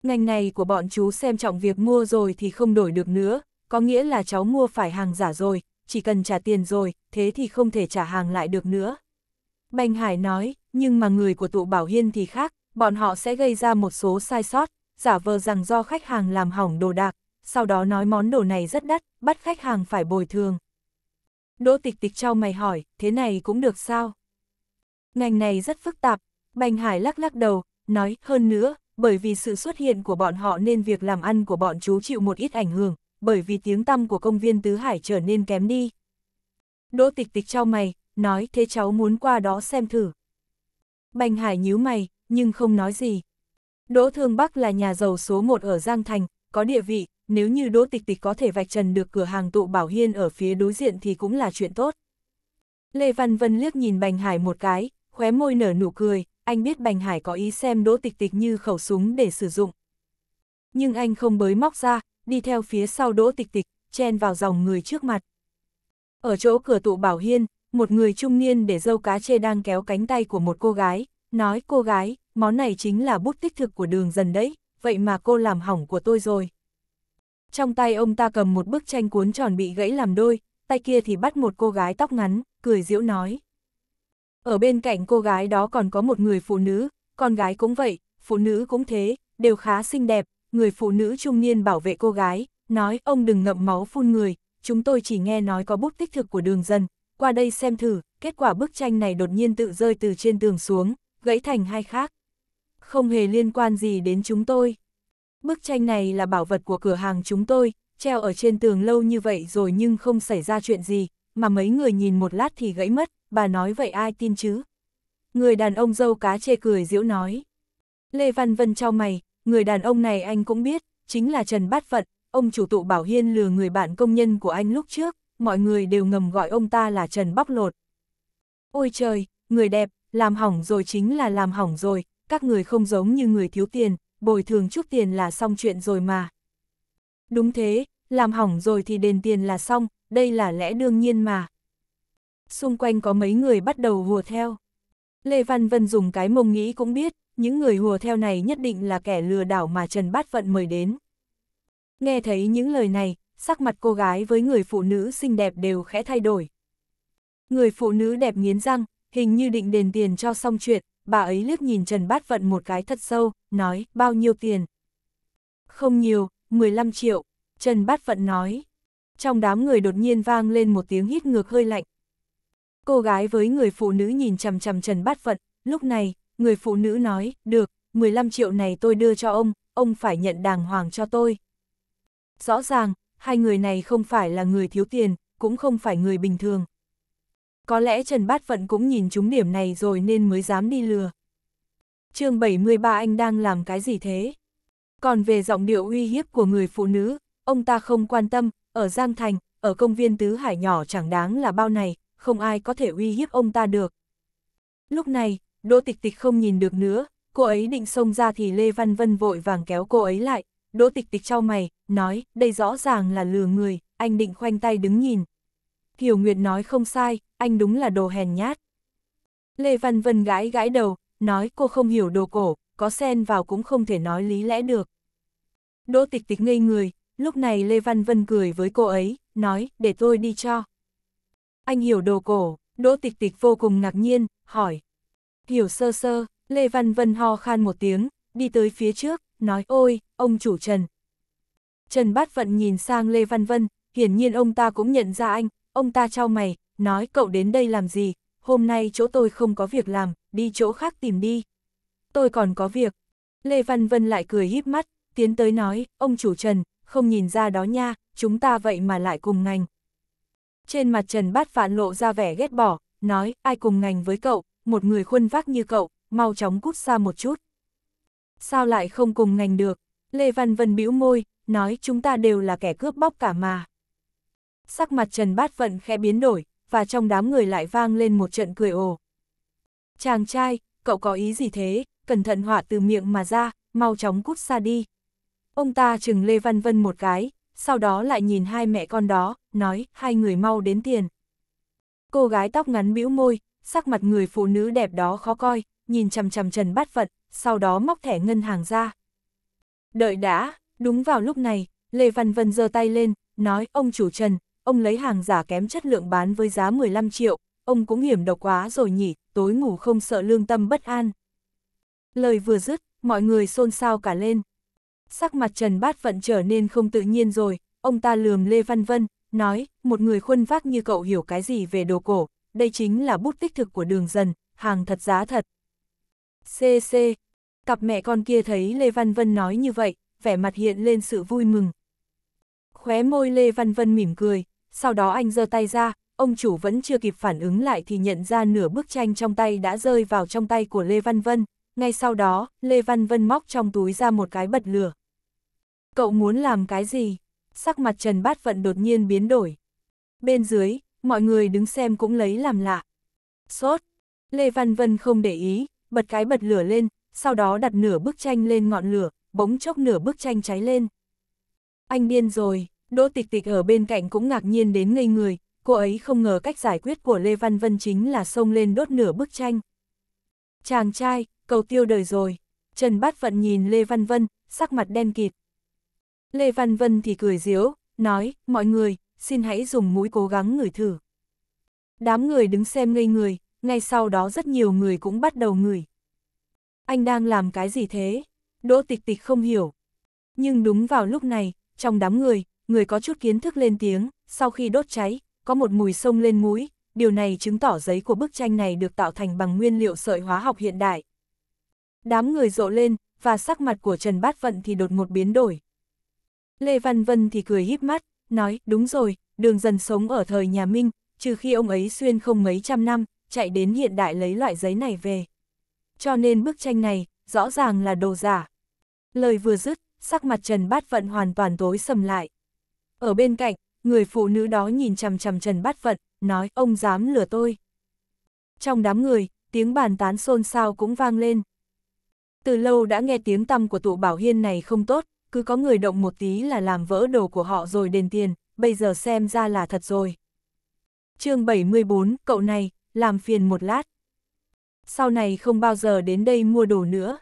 Speaker 1: Ngành này của bọn chú xem trọng việc mua rồi thì không đổi được nữa, có nghĩa là cháu mua phải hàng giả rồi, chỉ cần trả tiền rồi, thế thì không thể trả hàng lại được nữa. Bành Hải nói, nhưng mà người của tụ Bảo Hiên thì khác, bọn họ sẽ gây ra một số sai sót, giả vờ rằng do khách hàng làm hỏng đồ đạc, sau đó nói món đồ này rất đắt, bắt khách hàng phải bồi thường. Đỗ tịch tịch trao mày hỏi, thế này cũng được sao? Ngành này rất phức tạp, Bành Hải lắc lắc đầu, nói, hơn nữa, bởi vì sự xuất hiện của bọn họ nên việc làm ăn của bọn chú chịu một ít ảnh hưởng, bởi vì tiếng tăm của công viên Tứ Hải trở nên kém đi. Đỗ tịch tịch trao mày, nói thế cháu muốn qua đó xem thử. Bành Hải nhíu mày, nhưng không nói gì. Đỗ Thương Bắc là nhà giàu số 1 ở Giang Thành, có địa vị, nếu như Đỗ Tịch Tịch có thể vạch trần được cửa hàng tụ Bảo Hiên ở phía đối diện thì cũng là chuyện tốt. Lê Văn Vân liếc nhìn Bành Hải một cái, khóe môi nở nụ cười, anh biết Bành Hải có ý xem Đỗ Tịch Tịch như khẩu súng để sử dụng. Nhưng anh không bới móc ra, đi theo phía sau đỗ tịch tịch, chen vào dòng người trước mặt. Ở chỗ cửa tụ bảo hiên, một người trung niên để dâu cá chê đang kéo cánh tay của một cô gái, nói cô gái, món này chính là bút tích thực của đường dần đấy, vậy mà cô làm hỏng của tôi rồi. Trong tay ông ta cầm một bức tranh cuốn tròn bị gãy làm đôi, tay kia thì bắt một cô gái tóc ngắn, cười diễu nói. Ở bên cạnh cô gái đó còn có một người phụ nữ, con gái cũng vậy, phụ nữ cũng thế, đều khá xinh đẹp, người phụ nữ trung niên bảo vệ cô gái, nói ông đừng ngậm máu phun người, chúng tôi chỉ nghe nói có bút tích thực của đường dân, qua đây xem thử, kết quả bức tranh này đột nhiên tự rơi từ trên tường xuống, gãy thành hai khác. Không hề liên quan gì đến chúng tôi. Bức tranh này là bảo vật của cửa hàng chúng tôi, treo ở trên tường lâu như vậy rồi nhưng không xảy ra chuyện gì, mà mấy người nhìn một lát thì gãy mất, bà nói vậy ai tin chứ? Người đàn ông dâu cá chê cười giễu nói. Lê Văn Vân trao mày, Người đàn ông này anh cũng biết, chính là Trần Bát Phận, ông chủ tụ Bảo Hiên lừa người bạn công nhân của anh lúc trước, mọi người đều ngầm gọi ông ta là Trần Bóc Lột. Ôi trời, người đẹp, làm hỏng rồi chính là làm hỏng rồi, các người không giống như người thiếu tiền, bồi thường chút tiền là xong chuyện rồi mà. Đúng thế, làm hỏng rồi thì đền tiền là xong, đây là lẽ đương nhiên mà. Xung quanh có mấy người bắt đầu hùa theo. Lê Văn Vân dùng cái mông nghĩ cũng biết, những người hùa theo này nhất định là kẻ lừa đảo mà Trần Bát Vận mời đến. Nghe thấy những lời này, sắc mặt cô gái với người phụ nữ xinh đẹp đều khẽ thay đổi. Người phụ nữ đẹp nghiến răng, hình như định đền tiền cho xong chuyện, bà ấy liếc nhìn Trần Bát Vận một cái thật sâu, nói, bao nhiêu tiền? Không nhiều, 15 triệu, Trần Bát Vận nói. Trong đám người đột nhiên vang lên một tiếng hít ngược hơi lạnh. Cô gái với người phụ nữ nhìn chằm chằm Trần Bát Vận, lúc này, người phụ nữ nói, được, 15 triệu này tôi đưa cho ông, ông phải nhận đàng hoàng cho tôi. Rõ ràng, hai người này không phải là người thiếu tiền, cũng không phải người bình thường. Có lẽ Trần Bát Phận cũng nhìn trúng điểm này rồi nên mới dám đi lừa. chương 73 anh đang làm cái gì thế? Còn về giọng điệu uy hiếp của người phụ nữ, ông ta không quan tâm, ở Giang Thành, ở công viên Tứ Hải nhỏ chẳng đáng là bao này, không ai có thể uy hiếp ông ta được. Lúc này, Đỗ Tịch Tịch không nhìn được nữa, cô ấy định xông ra thì Lê Văn Vân vội vàng kéo cô ấy lại, Đỗ Tịch Tịch trao mày, nói, đây rõ ràng là lừa người, anh định khoanh tay đứng nhìn. Hiểu Nguyệt nói không sai, anh đúng là đồ hèn nhát. Lê Văn Vân gãi gãi đầu, nói cô không hiểu đồ cổ, có xen vào cũng không thể nói lý lẽ được. Đỗ Tịch Tịch ngây người, lúc này Lê Văn Vân cười với cô ấy, nói, để tôi đi cho. Anh hiểu đồ cổ, Đỗ Tịch Tịch vô cùng ngạc nhiên, hỏi, hiểu sơ sơ, Lê Văn Vân ho khan một tiếng, đi tới phía trước, nói ôi, ông chủ Trần. Trần Bát Vận nhìn sang Lê Văn Vân, hiển nhiên ông ta cũng nhận ra anh, ông ta trao mày, nói cậu đến đây làm gì, hôm nay chỗ tôi không có việc làm, đi chỗ khác tìm đi. Tôi còn có việc. Lê Văn Vân lại cười híp mắt, tiến tới nói, ông chủ Trần, không nhìn ra đó nha, chúng ta vậy mà lại cùng ngành. Trên mặt Trần Bát Phạn lộ ra vẻ ghét bỏ, nói, ai cùng ngành với cậu, một người khuân vác như cậu, mau chóng cút xa một chút. Sao lại không cùng ngành được? Lê Văn Vân bĩu môi, nói chúng ta đều là kẻ cướp bóc cả mà. Sắc mặt Trần Bát Vận khẽ biến đổi, và trong đám người lại vang lên một trận cười ồ. Chàng trai, cậu có ý gì thế, cẩn thận họa từ miệng mà ra, mau chóng cút xa đi. Ông ta chừng Lê Văn Vân một cái, sau đó lại nhìn hai mẹ con đó, nói, hai người mau đến tiền. Cô gái tóc ngắn bĩu môi, sắc mặt người phụ nữ đẹp đó khó coi, nhìn chằm chằm Trần Bát Phận, sau đó móc thẻ ngân hàng ra. Đợi đã, đúng vào lúc này, Lê Văn Vân giơ tay lên, nói ông chủ Trần, ông lấy hàng giả kém chất lượng bán với giá 15 triệu, ông cũng hiểm độc quá rồi nhỉ, tối ngủ không sợ lương tâm bất an. Lời vừa dứt, mọi người xôn xao cả lên. Sắc mặt Trần Bát Phận trở nên không tự nhiên rồi, ông ta lườm Lê Văn Vân, nói, một người khuân vác như cậu hiểu cái gì về đồ cổ, đây chính là bút tích thực của đường dần, hàng thật giá thật. CC, cặp mẹ con kia thấy Lê Văn Vân nói như vậy, vẻ mặt hiện lên sự vui mừng. Khóe môi Lê Văn Vân mỉm cười, sau đó anh giơ tay ra, ông chủ vẫn chưa kịp phản ứng lại thì nhận ra nửa bức tranh trong tay đã rơi vào trong tay của Lê Văn Vân. Ngay sau đó, Lê Văn Vân móc trong túi ra một cái bật lửa. Cậu muốn làm cái gì? Sắc mặt Trần Bát Vận đột nhiên biến đổi. Bên dưới, mọi người đứng xem cũng lấy làm lạ. Sốt! Lê Văn Vân không để ý, bật cái bật lửa lên, sau đó đặt nửa bức tranh lên ngọn lửa, bỗng chốc nửa bức tranh cháy lên. Anh điên rồi, Đỗ Tịch Tịch ở bên cạnh cũng ngạc nhiên đến ngây người, cô ấy không ngờ cách giải quyết của Lê Văn Vân chính là xông lên đốt nửa bức tranh. Chàng trai, cầu tiêu đời rồi. Trần Bát Vận nhìn Lê Văn Vân, sắc mặt đen kịt. Lê Văn Vân thì cười diếu, nói, mọi người, xin hãy dùng mũi cố gắng ngửi thử. Đám người đứng xem ngây người, ngay sau đó rất nhiều người cũng bắt đầu ngửi. Anh đang làm cái gì thế? Đỗ tịch tịch không hiểu. Nhưng đúng vào lúc này, trong đám người, người có chút kiến thức lên tiếng, sau khi đốt cháy, có một mùi sông lên mũi, điều này chứng tỏ giấy của bức tranh này được tạo thành bằng nguyên liệu sợi hóa học hiện đại. Đám người rộ lên, và sắc mặt của Trần Bát Vận thì đột ngột biến đổi. Lê Văn Vân thì cười híp mắt, nói, đúng rồi, đường dần sống ở thời nhà Minh, trừ khi ông ấy xuyên không mấy trăm năm, chạy đến hiện đại lấy loại giấy này về. Cho nên bức tranh này, rõ ràng là đồ giả. Lời vừa dứt, sắc mặt Trần Bát Vận hoàn toàn tối sầm lại. Ở bên cạnh, người phụ nữ đó nhìn chằm chằm Trần Bát Vận, nói ông dám lừa tôi. Trong đám người, tiếng bàn tán xôn xao cũng vang lên. Từ lâu đã nghe tiếng tăm của tụ bảo hiên này không tốt, cứ có người động một tí là làm vỡ đồ của họ rồi đền tiền, bây giờ xem ra là thật rồi. chương 74, cậu này, làm phiền một lát. Sau này không bao giờ đến đây mua đồ nữa.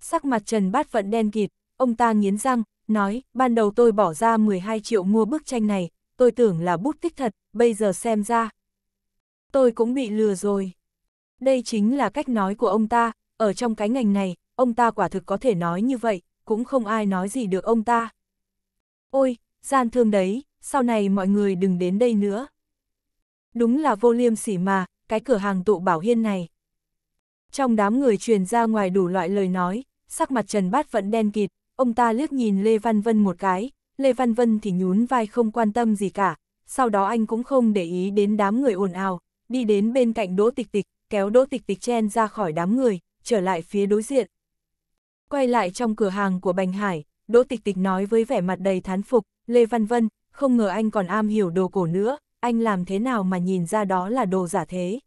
Speaker 1: Sắc mặt Trần Bát Vận đen kịt, ông ta nghiến răng, nói, ban đầu tôi bỏ ra 12 triệu mua bức tranh này, tôi tưởng là bút tích thật, bây giờ xem ra. Tôi cũng bị lừa rồi. Đây chính là cách nói của ông ta, ở trong cái ngành này, ông ta quả thực có thể nói như vậy, cũng không ai nói gì được ông ta. Ôi, gian thương đấy, sau này mọi người đừng đến đây nữa. Đúng là vô liêm sỉ mà, cái cửa hàng tụ bảo hiên này. Trong đám người truyền ra ngoài đủ loại lời nói, sắc mặt Trần Bát vẫn đen kịt, ông ta liếc nhìn Lê Văn Vân một cái, Lê Văn Vân thì nhún vai không quan tâm gì cả, sau đó anh cũng không để ý đến đám người ồn ào, đi đến bên cạnh Đỗ Tịch Tịch, kéo Đỗ Tịch Tịch chen ra khỏi đám người, trở lại phía đối diện, Quay lại trong cửa hàng của Bành Hải, Đỗ Tịch Tịch nói với vẻ mặt đầy thán phục, Lê Văn Vân, không ngờ anh còn am hiểu đồ cổ nữa, anh làm thế nào mà nhìn ra đó là đồ giả thế.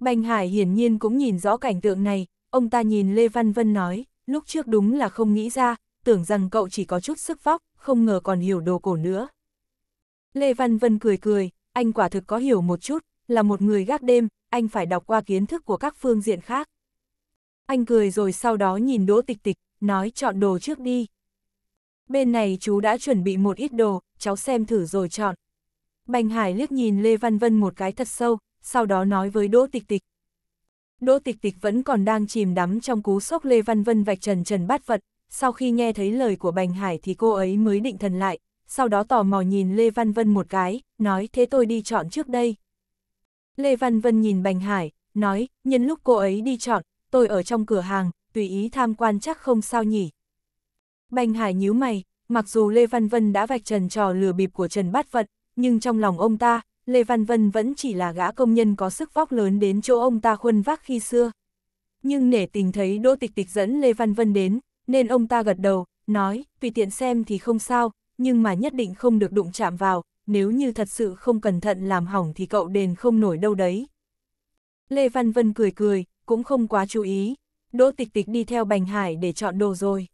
Speaker 1: Bành Hải hiển nhiên cũng nhìn rõ cảnh tượng này, ông ta nhìn Lê Văn Vân nói, lúc trước đúng là không nghĩ ra, tưởng rằng cậu chỉ có chút sức vóc, không ngờ còn hiểu đồ cổ nữa. Lê Văn Vân cười cười, anh quả thực có hiểu một chút, là một người gác đêm, anh phải đọc qua kiến thức của các phương diện khác. Anh cười rồi sau đó nhìn đỗ tịch tịch, nói chọn đồ trước đi. Bên này chú đã chuẩn bị một ít đồ, cháu xem thử rồi chọn. Bành Hải liếc nhìn Lê Văn Vân một cái thật sâu, sau đó nói với Đỗ Tịch Tịch. Đỗ Tịch Tịch vẫn còn đang chìm đắm trong cú sốc Lê Văn Vân vạch trần trần bát vật, sau khi nghe thấy lời của Bành Hải thì cô ấy mới định thần lại, sau đó tò mò nhìn Lê Văn Vân một cái, nói thế tôi đi chọn trước đây. Lê Văn Vân nhìn Bành Hải, nói, nhân lúc cô ấy đi chọn, tôi ở trong cửa hàng, tùy ý tham quan chắc không sao nhỉ. Bành Hải nhíu mày, mặc dù Lê Văn Vân đã vạch trần trò lừa bịp của Trần Bát Vận, nhưng trong lòng ông ta, Lê Văn Vân vẫn chỉ là gã công nhân có sức vóc lớn đến chỗ ông ta khuân vác khi xưa. Nhưng nể tình thấy Đỗ Tịch Tịch dẫn Lê Văn Vân đến, nên ông ta gật đầu, nói, tùy tiện xem thì không sao, nhưng mà nhất định không được đụng chạm vào, nếu như thật sự không cẩn thận làm hỏng thì cậu đền không nổi đâu đấy. Lê Văn Vân cười cười, cũng không quá chú ý. Đỗ Tịch Tịch đi theo Bành Hải để chọn đồ rồi.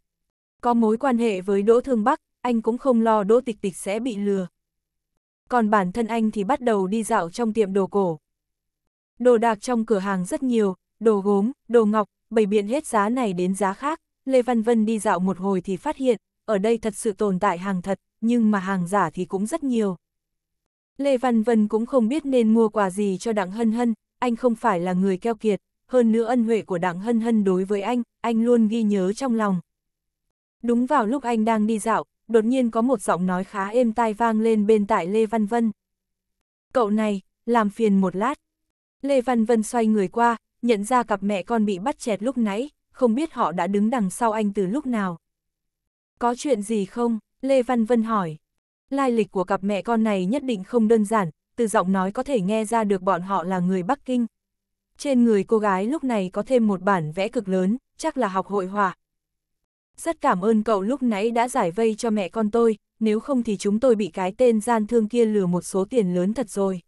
Speaker 1: Có mối quan hệ với Đỗ Thương Bắc, anh cũng không lo Đỗ Tịch Tịch sẽ bị lừa. Còn bản thân anh thì bắt đầu đi dạo trong tiệm đồ cổ. Đồ đạc trong cửa hàng rất nhiều, đồ gốm, đồ ngọc, bày biện hết giá này đến giá khác. Lê Văn Vân đi dạo một hồi thì phát hiện, ở đây thật sự tồn tại hàng thật, nhưng mà hàng giả thì cũng rất nhiều. Lê Văn Vân cũng không biết nên mua quà gì cho Đặng Hân Hân, anh không phải là người keo kiệt, hơn nữa ân huệ của đảng hân hân đối với anh, anh luôn ghi nhớ trong lòng. Đúng vào lúc anh đang đi dạo, đột nhiên có một giọng nói khá êm tai vang lên bên tại Lê Văn Vân. Cậu này, làm phiền một lát. Lê Văn Vân xoay người qua, nhận ra cặp mẹ con bị bắt chẹt lúc nãy, không biết họ đã đứng đằng sau anh từ lúc nào. Có chuyện gì không? Lê Văn Vân hỏi. Lai lịch của cặp mẹ con này nhất định không đơn giản, từ giọng nói có thể nghe ra được bọn họ là người Bắc Kinh, trên người cô gái lúc này có thêm một bản vẽ cực lớn, chắc là học hội họa. Rất cảm ơn cậu lúc nãy đã giải vây cho mẹ con tôi, nếu không thì chúng tôi bị cái tên gian thương kia lừa một số tiền lớn thật rồi.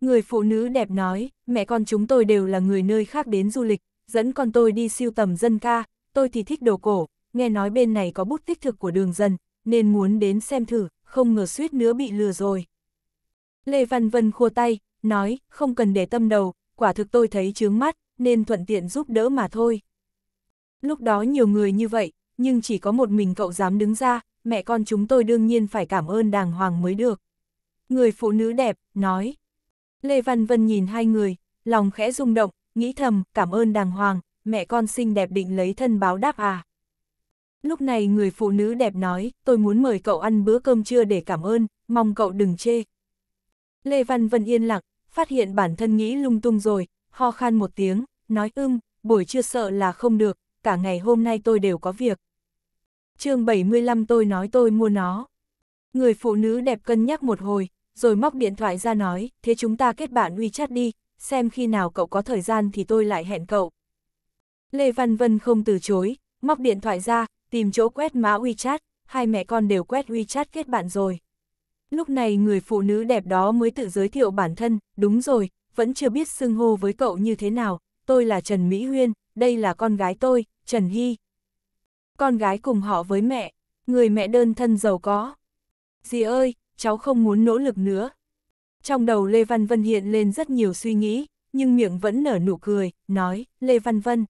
Speaker 1: Người phụ nữ đẹp nói, mẹ con chúng tôi đều là người nơi khác đến du lịch, dẫn con tôi đi siêu tầm dân ca, tôi thì thích đồ cổ, nghe nói bên này có bút tích thực của đường dân, nên muốn đến xem thử, không ngờ suýt nữa bị lừa rồi. Lê Văn Vân khua tay, nói, không cần để tâm đầu, quả thực tôi thấy chướng mắt, nên thuận tiện giúp đỡ mà thôi. Lúc đó nhiều người như vậy, nhưng chỉ có một mình cậu dám đứng ra, mẹ con chúng tôi đương nhiên phải cảm ơn đàng hoàng mới được. Người phụ nữ đẹp, nói. Lê Văn Vân nhìn hai người, lòng khẽ rung động, nghĩ thầm, cảm ơn đàng hoàng, mẹ con xinh đẹp định lấy thân báo đáp à. Lúc này người phụ nữ đẹp nói, tôi muốn mời cậu ăn bữa cơm trưa để cảm ơn, mong cậu đừng chê. Lê Văn Vân yên lặng, phát hiện bản thân nghĩ lung tung rồi, ho khan một tiếng, nói ưng, buổi trưa sợ là không được, cả ngày hôm nay tôi đều có việc. chương 75 tôi nói tôi mua nó. Người phụ nữ đẹp cân nhắc một hồi, rồi móc điện thoại ra nói, thế chúng ta kết bạn WeChat đi, xem khi nào cậu có thời gian thì tôi lại hẹn cậu. Lê Văn Vân không từ chối, móc điện thoại ra, tìm chỗ quét mã WeChat, hai mẹ con đều quét WeChat kết bạn rồi. Lúc này người phụ nữ đẹp đó mới tự giới thiệu bản thân, đúng rồi, vẫn chưa biết xưng hô với cậu như thế nào, tôi là Trần Mỹ Huyên, đây là con gái tôi, Trần Hy. Con gái cùng họ với mẹ, người mẹ đơn thân giàu có. Dì ơi, cháu không muốn nỗ lực nữa. Trong đầu Lê Văn Vân hiện lên rất nhiều suy nghĩ, nhưng miệng vẫn nở nụ cười, nói, Lê Văn Vân.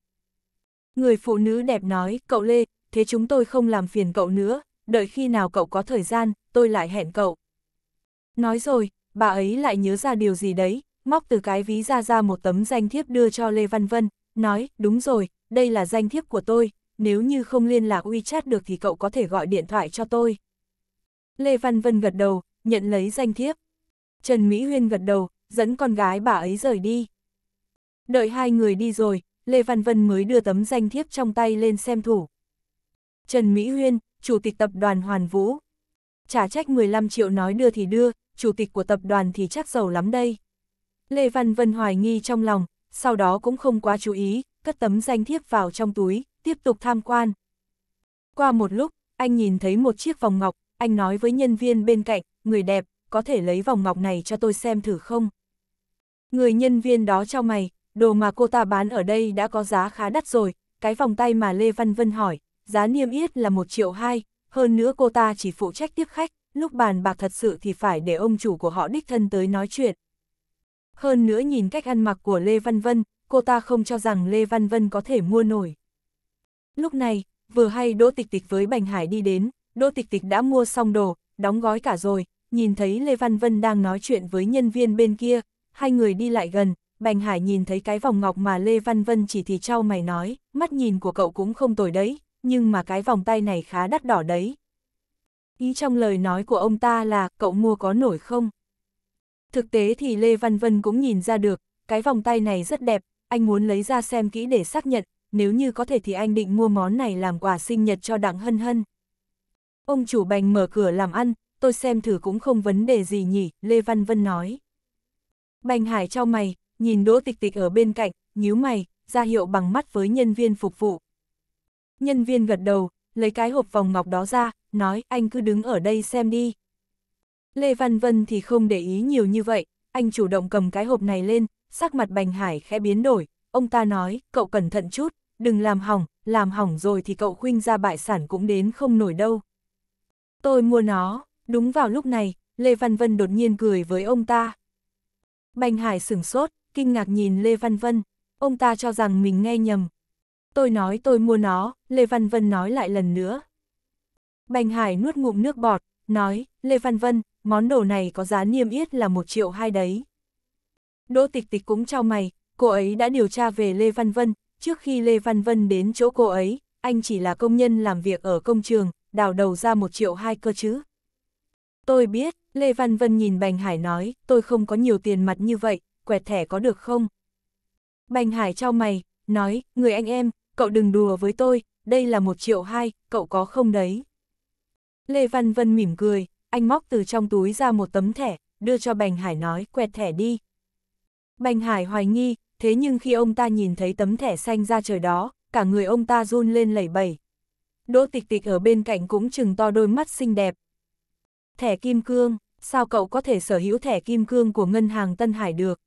Speaker 1: Người phụ nữ đẹp nói, cậu Lê, thế chúng tôi không làm phiền cậu nữa, đợi khi nào cậu có thời gian, tôi lại hẹn cậu. Nói rồi, bà ấy lại nhớ ra điều gì đấy, móc từ cái ví ra ra một tấm danh thiếp đưa cho Lê Văn Vân, nói, đúng rồi, đây là danh thiếp của tôi, nếu như không liên lạc WeChat được thì cậu có thể gọi điện thoại cho tôi. Lê Văn Vân gật đầu, nhận lấy danh thiếp. Trần Mỹ Huyên gật đầu, dẫn con gái bà ấy rời đi. Đợi hai người đi rồi, Lê Văn Vân mới đưa tấm danh thiếp trong tay lên xem thủ. Trần Mỹ Huyên, Chủ tịch Tập đoàn Hoàn Vũ, chả trách 15 triệu nói đưa thì đưa, chủ tịch của tập đoàn thì chắc giàu lắm đây. Lê Văn Vân hoài nghi trong lòng, sau đó cũng không quá chú ý, cất tấm danh thiếp vào trong túi, tiếp tục tham quan. Qua một lúc, anh nhìn thấy một chiếc vòng ngọc, anh nói với nhân viên bên cạnh, người đẹp, có thể lấy vòng ngọc này cho tôi xem thử không? Người nhân viên đó cho mày, đồ mà cô ta bán ở đây đã có giá khá đắt rồi, cái vòng tay mà Lê Văn Vân hỏi, giá niêm yết là 1 triệu 2, hơn nữa cô ta chỉ phụ trách tiếp khách, lúc bàn bạc thật sự thì phải để ông chủ của họ đích thân tới nói chuyện. Hơn nữa nhìn cách ăn mặc của Lê Văn Vân, cô ta không cho rằng Lê Văn Vân có thể mua nổi. Lúc này, vừa hay Đỗ Tịch Tịch với Bành Hải đi đến, Đỗ Tịch Tịch đã mua xong đồ, đóng gói cả rồi, nhìn thấy Lê Văn Vân đang nói chuyện với nhân viên bên kia, hai người đi lại gần, Bành Hải nhìn thấy cái vòng ngọc mà Lê Văn Vân chỉ thì trao mày nói, mắt nhìn của cậu cũng không tồi đấy, nhưng mà cái vòng tay này khá đắt đỏ đấy. Ý trong lời nói của ông ta là, cậu mua có nổi không? Thực tế thì Lê Văn Vân cũng nhìn ra được, cái vòng tay này rất đẹp, anh muốn lấy ra xem kỹ để xác nhận, nếu như có thể thì anh định mua món này làm quà sinh nhật cho Đặng Hân Hân. Ông chủ bành mở cửa làm ăn, tôi xem thử cũng không vấn đề gì nhỉ, Lê Văn Vân nói. Bành Hải trao mày, nhìn Đỗ Tịch Tịch ở bên cạnh, nhíu mày, ra hiệu bằng mắt với nhân viên phục vụ. Nhân viên gật đầu, lấy cái hộp vòng ngọc đó ra, nói anh cứ đứng ở đây xem đi. Lê Văn Vân thì không để ý nhiều như vậy, anh chủ động cầm cái hộp này lên, sắc mặt Bành Hải khẽ biến đổi, ông ta nói, cậu cẩn thận chút, đừng làm hỏng, làm hỏng rồi thì cậu khuynh ra bại sản cũng đến không nổi đâu. Tôi mua nó, đúng vào lúc này, Lê Văn Vân đột nhiên cười với ông ta. Bành Hải sửng sốt, kinh ngạc nhìn Lê Văn Vân, ông ta cho rằng mình nghe nhầm, Tôi nói tôi mua nó, Lê Văn Vân nói lại lần nữa. Bành Hải nuốt ngụm nước bọt, nói, Lê Văn Vân, món đồ này có giá niêm yết là một triệu hai đấy. Đỗ Tịch Tịch cũng trao mày, cô ấy đã điều tra về Lê Văn Vân, trước khi Lê Văn Vân đến chỗ cô ấy, anh chỉ là công nhân làm việc ở công trường, đào đầu ra một triệu hai cơ chứ. Tôi biết, Lê Văn Vân nhìn Bành Hải nói, tôi không có nhiều tiền mặt như vậy, quẹt thẻ có được không? Bành Hải trao mày, nói, người anh em, cậu đừng đùa với tôi, đây là một triệu hai, cậu có không đấy? Lê Văn Vân mỉm cười, anh móc từ trong túi ra một tấm thẻ, đưa cho Bành Hải nói quẹt thẻ đi. Bành Hải hoài nghi, thế nhưng khi ông ta nhìn thấy tấm thẻ xanh ra trời đó, cả người ông ta run lên lẩy bẩy. Đỗ tịch tịch ở bên cạnh cũng chừng to đôi mắt xinh đẹp. Thẻ kim cương, sao cậu có thể sở hữu thẻ kim cương của ngân hàng Tân Hải được?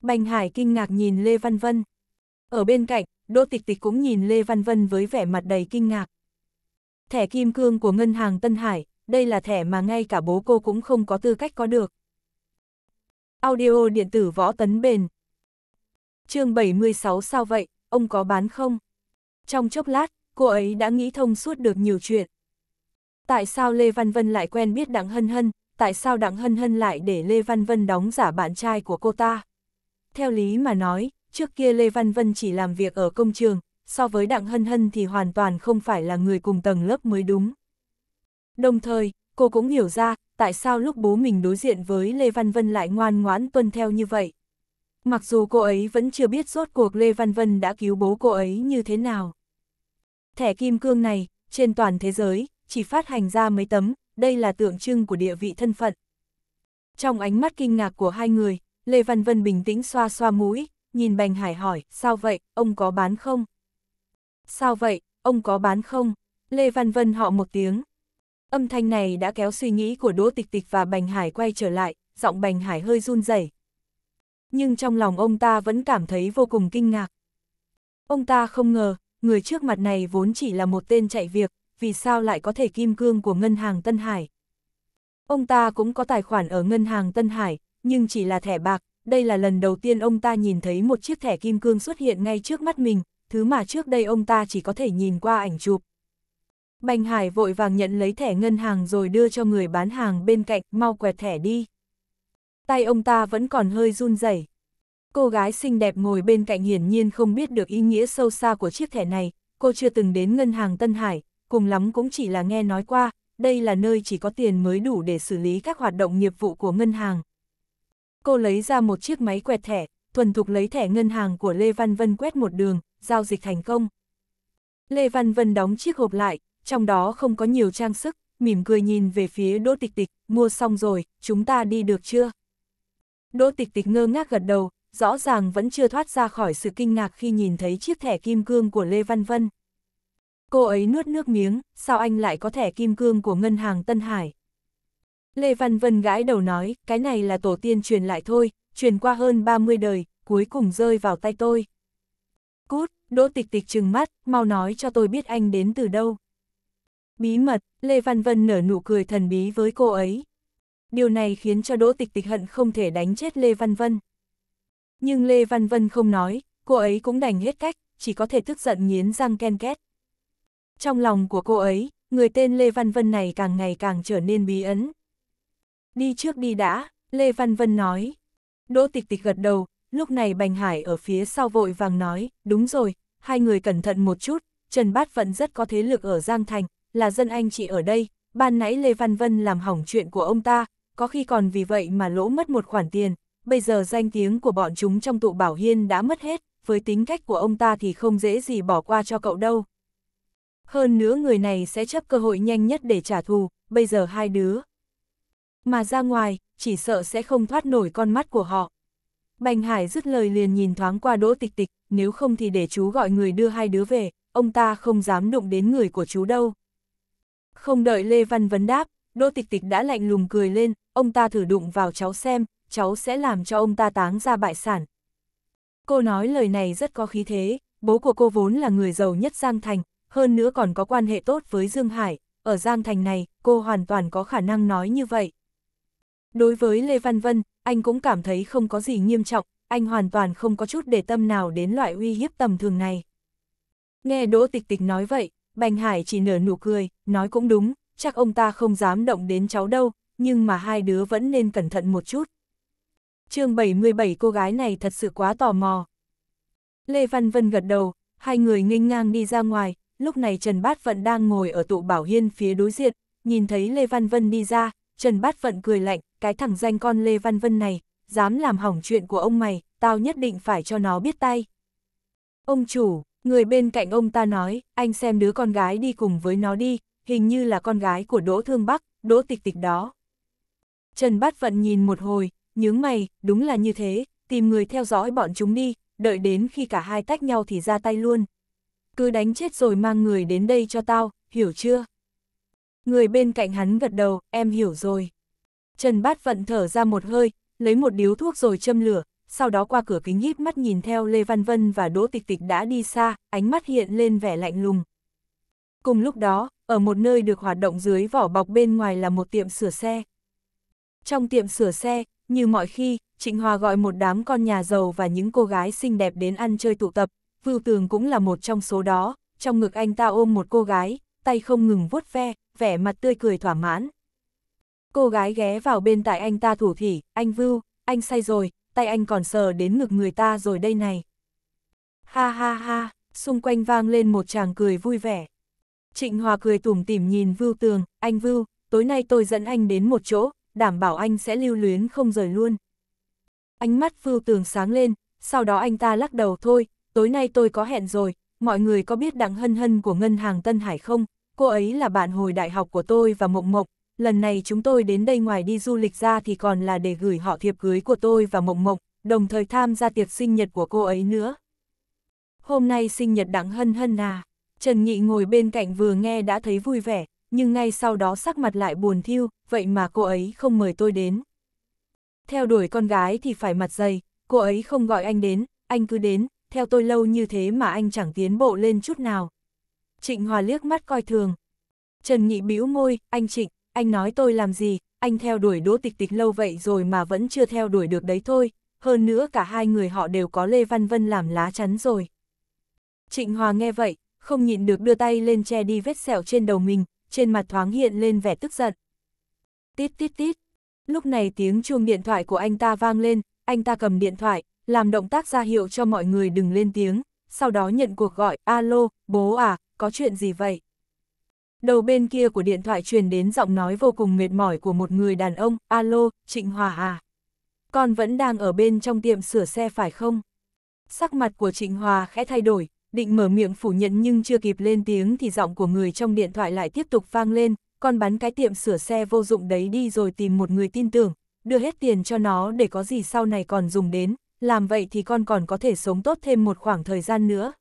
Speaker 1: Bành Hải kinh ngạc nhìn Lê Văn Vân. Ở bên cạnh, Đỗ Tịch Tịch cũng nhìn Lê Văn Vân với vẻ mặt đầy kinh ngạc. Thẻ kim cương của ngân hàng Tân Hải, đây là thẻ mà ngay cả bố cô cũng không có tư cách có được. Audio điện tử võ tấn bền. chương 76 sao vậy, ông có bán không? Trong chốc lát, cô ấy đã nghĩ thông suốt được nhiều chuyện. Tại sao Lê Văn Vân lại quen biết Đặng Hân Hân, tại sao Đặng Hân Hân lại để Lê Văn Vân đóng giả bạn trai của cô ta? Theo lý mà nói, Trước kia Lê Văn Vân chỉ làm việc ở công trường, so với Đặng Hân Hân thì hoàn toàn không phải là người cùng tầng lớp mới đúng. Đồng thời, cô cũng hiểu ra, tại sao lúc bố mình đối diện với Lê Văn Vân lại ngoan ngoãn tuân theo như vậy. Mặc dù cô ấy vẫn chưa biết rốt cuộc Lê Văn Vân đã cứu bố cô ấy như thế nào. Thẻ kim cương này, trên toàn thế giới, chỉ phát hành ra mấy tấm, đây là tượng trưng của địa vị thân phận. Trong ánh mắt kinh ngạc của hai người, Lê Văn Vân bình tĩnh xoa xoa mũi, nhìn Bành Hải hỏi, sao vậy, ông có bán không? Sao vậy, ông có bán không? Lê Văn Vân họ một tiếng. Âm thanh này đã kéo suy nghĩ của Đỗ Tịch Tịch và Bành Hải quay trở lại, giọng Bành Hải hơi run rẩy. Nhưng trong lòng ông ta vẫn cảm thấy vô cùng kinh ngạc. Ông ta không ngờ, người trước mặt này vốn chỉ là một tên chạy việc, vì sao lại có thể kim cương của ngân hàng Tân Hải. Ông ta cũng có tài khoản ở ngân hàng Tân Hải, nhưng chỉ là thẻ bạc, đây là lần đầu tiên ông ta nhìn thấy một chiếc thẻ kim cương xuất hiện ngay trước mắt mình, thứ mà trước đây ông ta chỉ có thể nhìn qua ảnh chụp. Bành Hải vội vàng nhận lấy thẻ ngân hàng rồi đưa cho người bán hàng bên cạnh, mau quẹt thẻ đi. Tay ông ta vẫn còn hơi run rẩy. Cô gái xinh đẹp ngồi bên cạnh hiển nhiên không biết được ý nghĩa sâu xa của chiếc thẻ này, cô chưa từng đến ngân hàng Tân Hải, cùng lắm cũng chỉ là nghe nói qua, đây là nơi chỉ có tiền mới đủ để xử lý các hoạt động nghiệp vụ của ngân hàng, Cô lấy ra một chiếc máy quẹt thẻ, thuần thục lấy thẻ ngân hàng của Lê Văn Vân quét một đường, giao dịch thành công. Lê Văn Vân đóng chiếc hộp lại, trong đó không có nhiều trang sức, mỉm cười nhìn về phía Đỗ Tịch Tịch, mua xong rồi, chúng ta đi được chưa? Đỗ Tịch Tịch ngơ ngác gật đầu, rõ ràng vẫn chưa thoát ra khỏi sự kinh ngạc khi nhìn thấy chiếc thẻ kim cương của Lê Văn Vân. Cô ấy nuốt nước miếng, sao anh lại có thẻ kim cương của ngân hàng Tân Hải? Lê Văn Vân gãi đầu nói, cái này là tổ tiên truyền lại thôi, truyền qua hơn 30 đời, cuối cùng rơi vào tay tôi. Cút, Đỗ Tịch Tịch trừng mắt, mau nói cho tôi biết anh đến từ đâu. Bí mật, Lê Văn Vân nở nụ cười thần bí với cô ấy. Điều này khiến cho Đỗ Tịch Tịch hận không thể đánh chết Lê Văn Vân. Nhưng Lê Văn Vân không nói, cô ấy cũng đành hết cách, chỉ có thể tức giận nghiến răng ken két. Trong lòng của cô ấy, người tên Lê Văn Vân này càng ngày càng trở nên bí ẩn. Đi trước đi đã, Lê Văn Vân nói. Đỗ tịch tịch gật đầu, lúc này Bành Hải ở phía sau vội vàng nói, đúng rồi, hai người cẩn thận một chút, Trần Bát Vận rất có thế lực ở Giang Thành, là dân anh chị ở đây, ban nãy Lê Văn Vân làm hỏng chuyện của ông ta, có khi còn vì vậy mà lỗ mất một khoản tiền, bây giờ danh tiếng của bọn chúng trong tụ bảo hiên đã mất hết, với tính cách của ông ta thì không dễ gì bỏ qua cho cậu đâu. Hơn nữa người này sẽ chấp cơ hội nhanh nhất để trả thù, bây giờ hai đứa, mà ra ngoài, chỉ sợ sẽ không thoát nổi con mắt của họ. Bành Hải dứt lời liền nhìn thoáng qua đỗ tịch tịch, nếu không thì để chú gọi người đưa hai đứa về, ông ta không dám đụng đến người của chú đâu. Không đợi Lê Văn vấn đáp, đỗ tịch tịch đã lạnh lùng cười lên, ông ta thử đụng vào cháu xem, cháu sẽ làm cho ông ta táng ra bại sản. Cô nói lời này rất có khí thế, bố của cô vốn là người giàu nhất Giang Thành, hơn nữa còn có quan hệ tốt với Dương Hải, ở Giang Thành này, cô hoàn toàn có khả năng nói như vậy. Đối với Lê Văn Vân, anh cũng cảm thấy không có gì nghiêm trọng, anh hoàn toàn không có chút để tâm nào đến loại uy hiếp tầm thường này. Nghe Đỗ Tịch Tịch nói vậy, Bành Hải chỉ nở nụ cười, nói cũng đúng, chắc ông ta không dám động đến cháu đâu, nhưng mà hai đứa vẫn nên cẩn thận một chút. chương 77 cô gái này thật sự quá tò mò. Lê Văn Vân gật đầu, hai người nghênh ngang đi ra ngoài, lúc này Trần Bát vẫn đang ngồi ở tụ bảo hiên phía đối diện, nhìn thấy Lê Văn Vân đi ra, Trần Bát Vận cười lạnh, cái thằng danh con Lê Văn Vân này, dám làm hỏng chuyện của ông mày, tao nhất định phải cho nó biết tay. Ông chủ, người bên cạnh ông ta nói, anh xem đứa con gái đi cùng với nó đi, hình như là con gái của Đỗ Thương Bắc, Đỗ Tịch Tịch đó. Trần Bát Vận nhìn một hồi, nhướng mày, đúng là như thế, tìm người theo dõi bọn chúng đi, đợi đến khi cả hai tách nhau thì ra tay luôn. Cứ đánh chết rồi mang người đến đây cho tao, hiểu chưa? Người bên cạnh hắn gật đầu, em hiểu rồi. Trần Bát Vận thở ra một hơi, lấy một điếu thuốc rồi châm lửa, sau đó qua cửa kính híp mắt nhìn theo Lê Văn Vân và Đỗ Tịch Tịch đã đi xa, ánh mắt hiện lên vẻ lạnh lùng. Cùng lúc đó, ở một nơi được hoạt động dưới vỏ bọc bên ngoài là một tiệm sửa xe. Trong tiệm sửa xe, như mọi khi, Trịnh Hòa gọi một đám con nhà giàu và những cô gái xinh đẹp đến ăn chơi tụ tập, Vưu Tường cũng là một trong số đó, trong ngực anh ta ôm một cô gái, tay không ngừng vuốt ve, vẻ mặt tươi cười thỏa mãn. Cô gái ghé vào bên tại anh ta thủ thỉ, anh Vưu, anh say rồi, tay anh còn sờ đến ngực người ta rồi đây này. Ha ha ha, xung quanh vang lên một chàng cười vui vẻ. Trịnh Hòa cười tủm tỉm nhìn Vưu Tường, anh Vưu, tối nay tôi dẫn anh đến một chỗ, đảm bảo anh sẽ lưu luyến không rời luôn. Ánh mắt Vưu Tường sáng lên, sau đó anh ta lắc đầu thôi, tối nay tôi có hẹn rồi, mọi người có biết đặng hân hân của ngân hàng Tân Hải không, cô ấy là bạn hồi đại học của tôi và Mộng Mộng, lần này chúng tôi đến đây ngoài đi du lịch ra thì còn là để gửi họ thiệp cưới của tôi và Mộng Mộng, đồng thời tham gia tiệc sinh nhật của cô ấy nữa. Hôm nay sinh nhật đặng hân hân à, Trần Nghị ngồi bên cạnh vừa nghe đã thấy vui vẻ, nhưng ngay sau đó sắc mặt lại buồn thiêu, vậy mà cô ấy không mời tôi đến. Theo đuổi con gái thì phải mặt dày, cô ấy không gọi anh đến, anh cứ đến, theo tôi lâu như thế mà anh chẳng tiến bộ lên chút nào. Trịnh Hòa liếc mắt coi thường. Trần Nghị bĩu môi, anh Trịnh, anh nói tôi làm gì, anh theo đuổi đỗ tịch tịch lâu vậy rồi mà vẫn chưa theo đuổi được đấy thôi, hơn nữa cả hai người họ đều có Lê Văn Vân làm lá chắn rồi. Trịnh Hòa nghe vậy, không nhịn được đưa tay lên che đi vết sẹo trên đầu mình, trên mặt thoáng hiện lên vẻ tức giận. Tít tít tít, lúc này tiếng chuông điện thoại của anh ta vang lên, anh ta cầm điện thoại, làm động tác ra hiệu cho mọi người đừng lên tiếng, sau đó nhận cuộc gọi, alo, bố à, có chuyện gì vậy? Đầu bên kia của điện thoại truyền đến giọng nói vô cùng mệt mỏi của một người đàn ông, alo, Trịnh Hòa à? Con vẫn đang ở bên trong tiệm sửa xe phải không? Sắc mặt của Trịnh Hòa khẽ thay đổi, định mở miệng phủ nhận nhưng chưa kịp lên tiếng thì giọng của người trong điện thoại lại tiếp tục vang lên, con bắn cái tiệm sửa xe vô dụng đấy đi rồi tìm một người tin tưởng, đưa hết tiền cho nó để có gì sau này còn dùng đến, làm vậy thì con còn có thể sống tốt thêm một khoảng thời gian nữa.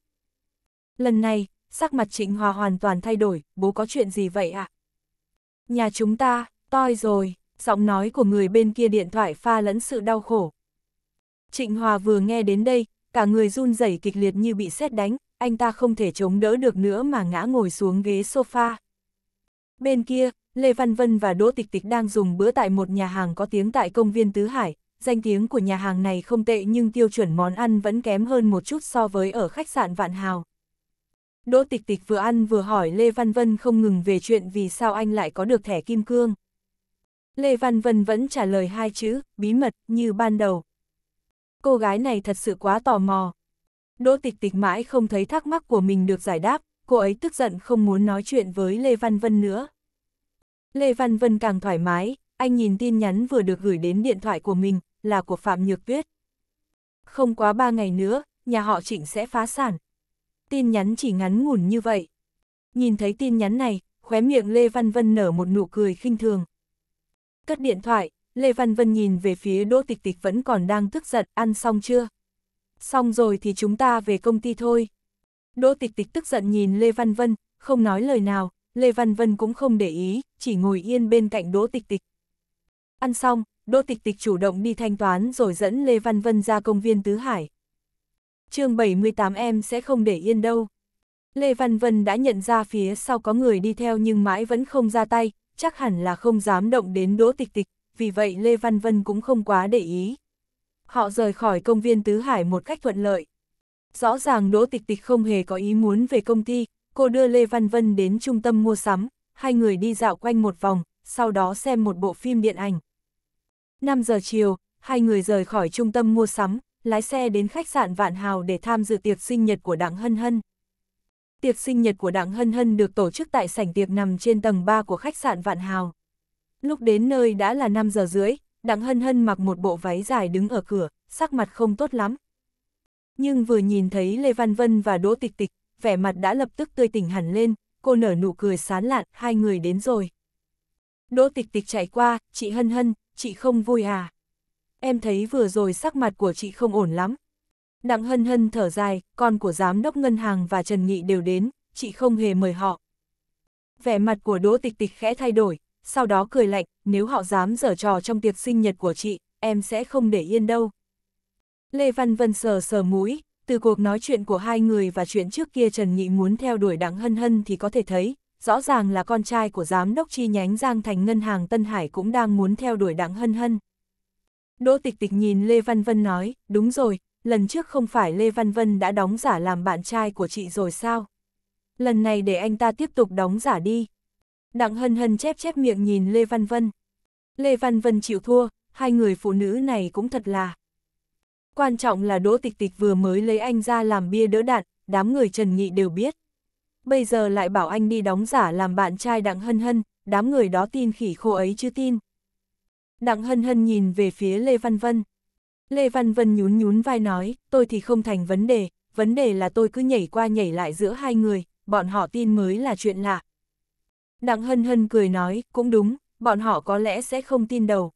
Speaker 1: Lần này, sắc mặt Trịnh Hòa hoàn toàn thay đổi, bố có chuyện gì vậy ạ? À? Nhà chúng ta, toi rồi, giọng nói của người bên kia điện thoại pha lẫn sự đau khổ. Trịnh Hòa vừa nghe đến đây, cả người run rẩy kịch liệt như bị xét đánh, anh ta không thể chống đỡ được nữa mà ngã ngồi xuống ghế sofa. Bên kia, Lê Văn Vân và Đỗ Tịch Tịch đang dùng bữa tại một nhà hàng có tiếng tại công viên Tứ Hải. Danh tiếng của nhà hàng này không tệ nhưng tiêu chuẩn món ăn vẫn kém hơn một chút so với ở khách sạn Vạn Hào. Đỗ Tịch Tịch vừa ăn vừa hỏi Lê Văn Vân không ngừng về chuyện vì sao anh lại có được thẻ kim cương. Lê Văn Vân vẫn trả lời hai chữ, bí mật, như ban đầu. Cô gái này thật sự quá tò mò. Đỗ Tịch Tịch mãi không thấy thắc mắc của mình được giải đáp, cô ấy tức giận không muốn nói chuyện với Lê Văn Vân nữa. Lê Văn Vân càng thoải mái, anh nhìn tin nhắn vừa được gửi đến điện thoại của mình, là của Phạm Nhược Tuyết. Không quá ba ngày nữa, nhà họ Trịnh sẽ phá sản tin nhắn chỉ ngắn ngủn như vậy. Nhìn thấy tin nhắn này, khóe miệng Lê Văn Vân nở một nụ cười khinh thường. Cất điện thoại, Lê Văn Vân nhìn về phía Đỗ Tịch Tịch vẫn còn đang tức giận, ăn xong chưa? Xong rồi thì chúng ta về công ty thôi. Đỗ Tịch Tịch tức giận nhìn Lê Văn Vân, không nói lời nào, Lê Văn Vân cũng không để ý, chỉ ngồi yên bên cạnh Đỗ Tịch Tịch. Ăn xong, Đỗ Tịch Tịch chủ động đi thanh toán rồi dẫn Lê Văn Vân ra công viên Tứ Hải chương 78 em sẽ không để yên đâu. Lê Văn Vân đã nhận ra phía sau có người đi theo nhưng mãi vẫn không ra tay, chắc hẳn là không dám động đến đỗ tịch tịch, vì vậy Lê Văn Vân cũng không quá để ý. Họ rời khỏi công viên Tứ Hải một cách thuận lợi. Rõ ràng đỗ tịch tịch không hề có ý muốn về công ty, cô đưa Lê Văn Vân đến trung tâm mua sắm, hai người đi dạo quanh một vòng, sau đó xem một bộ phim điện ảnh. 5 giờ chiều, hai người rời khỏi trung tâm mua sắm, lái xe đến khách sạn Vạn Hào để tham dự tiệc sinh nhật của Đặng Hân Hân. Tiệc sinh nhật của Đặng Hân Hân được tổ chức tại sảnh tiệc nằm trên tầng 3 của khách sạn Vạn Hào. Lúc đến nơi đã là 5 giờ rưỡi, Đặng Hân Hân mặc một bộ váy dài đứng ở cửa, sắc mặt không tốt lắm. Nhưng vừa nhìn thấy Lê Văn Vân và Đỗ Tịch Tịch, vẻ mặt đã lập tức tươi tỉnh hẳn lên, cô nở nụ cười sán lạn, hai người đến rồi. Đỗ Tịch Tịch chạy qua, chị Hân Hân, chị không vui à? em thấy vừa rồi sắc mặt của chị không ổn lắm. Đặng hân hân thở dài, con của giám đốc ngân hàng và Trần Nghị đều đến, chị không hề mời họ. Vẻ mặt của Đỗ Tịch Tịch khẽ thay đổi, sau đó cười lạnh, nếu họ dám dở trò trong tiệc sinh nhật của chị, em sẽ không để yên đâu. Lê Văn Vân sờ sờ mũi, từ cuộc nói chuyện của hai người và chuyện trước kia Trần Nghị muốn theo đuổi Đặng Hân Hân thì có thể thấy, rõ ràng là con trai của giám đốc chi nhánh Giang Thành Ngân hàng Tân Hải cũng đang muốn theo đuổi Đặng Hân Hân. Đỗ Tịch Tịch nhìn Lê Văn Vân nói, đúng rồi, lần trước không phải Lê Văn Vân đã đóng giả làm bạn trai của chị rồi sao? Lần này để anh ta tiếp tục đóng giả đi. Đặng hân hân chép chép miệng nhìn Lê Văn Vân. Lê Văn Vân chịu thua, hai người phụ nữ này cũng thật là. Quan trọng là Đỗ Tịch Tịch vừa mới lấy anh ra làm bia đỡ đạn, đám người Trần Nghị đều biết. Bây giờ lại bảo anh đi đóng giả làm bạn trai Đặng Hân Hân, đám người đó tin khỉ khô ấy chứ tin. Đặng hân hân nhìn về phía Lê Văn Vân. Lê Văn Vân nhún nhún vai nói, tôi thì không thành vấn đề, vấn đề là tôi cứ nhảy qua nhảy lại giữa hai người, bọn họ tin mới là chuyện lạ. Đặng hân hân cười nói, cũng đúng, bọn họ có lẽ sẽ không tin đầu.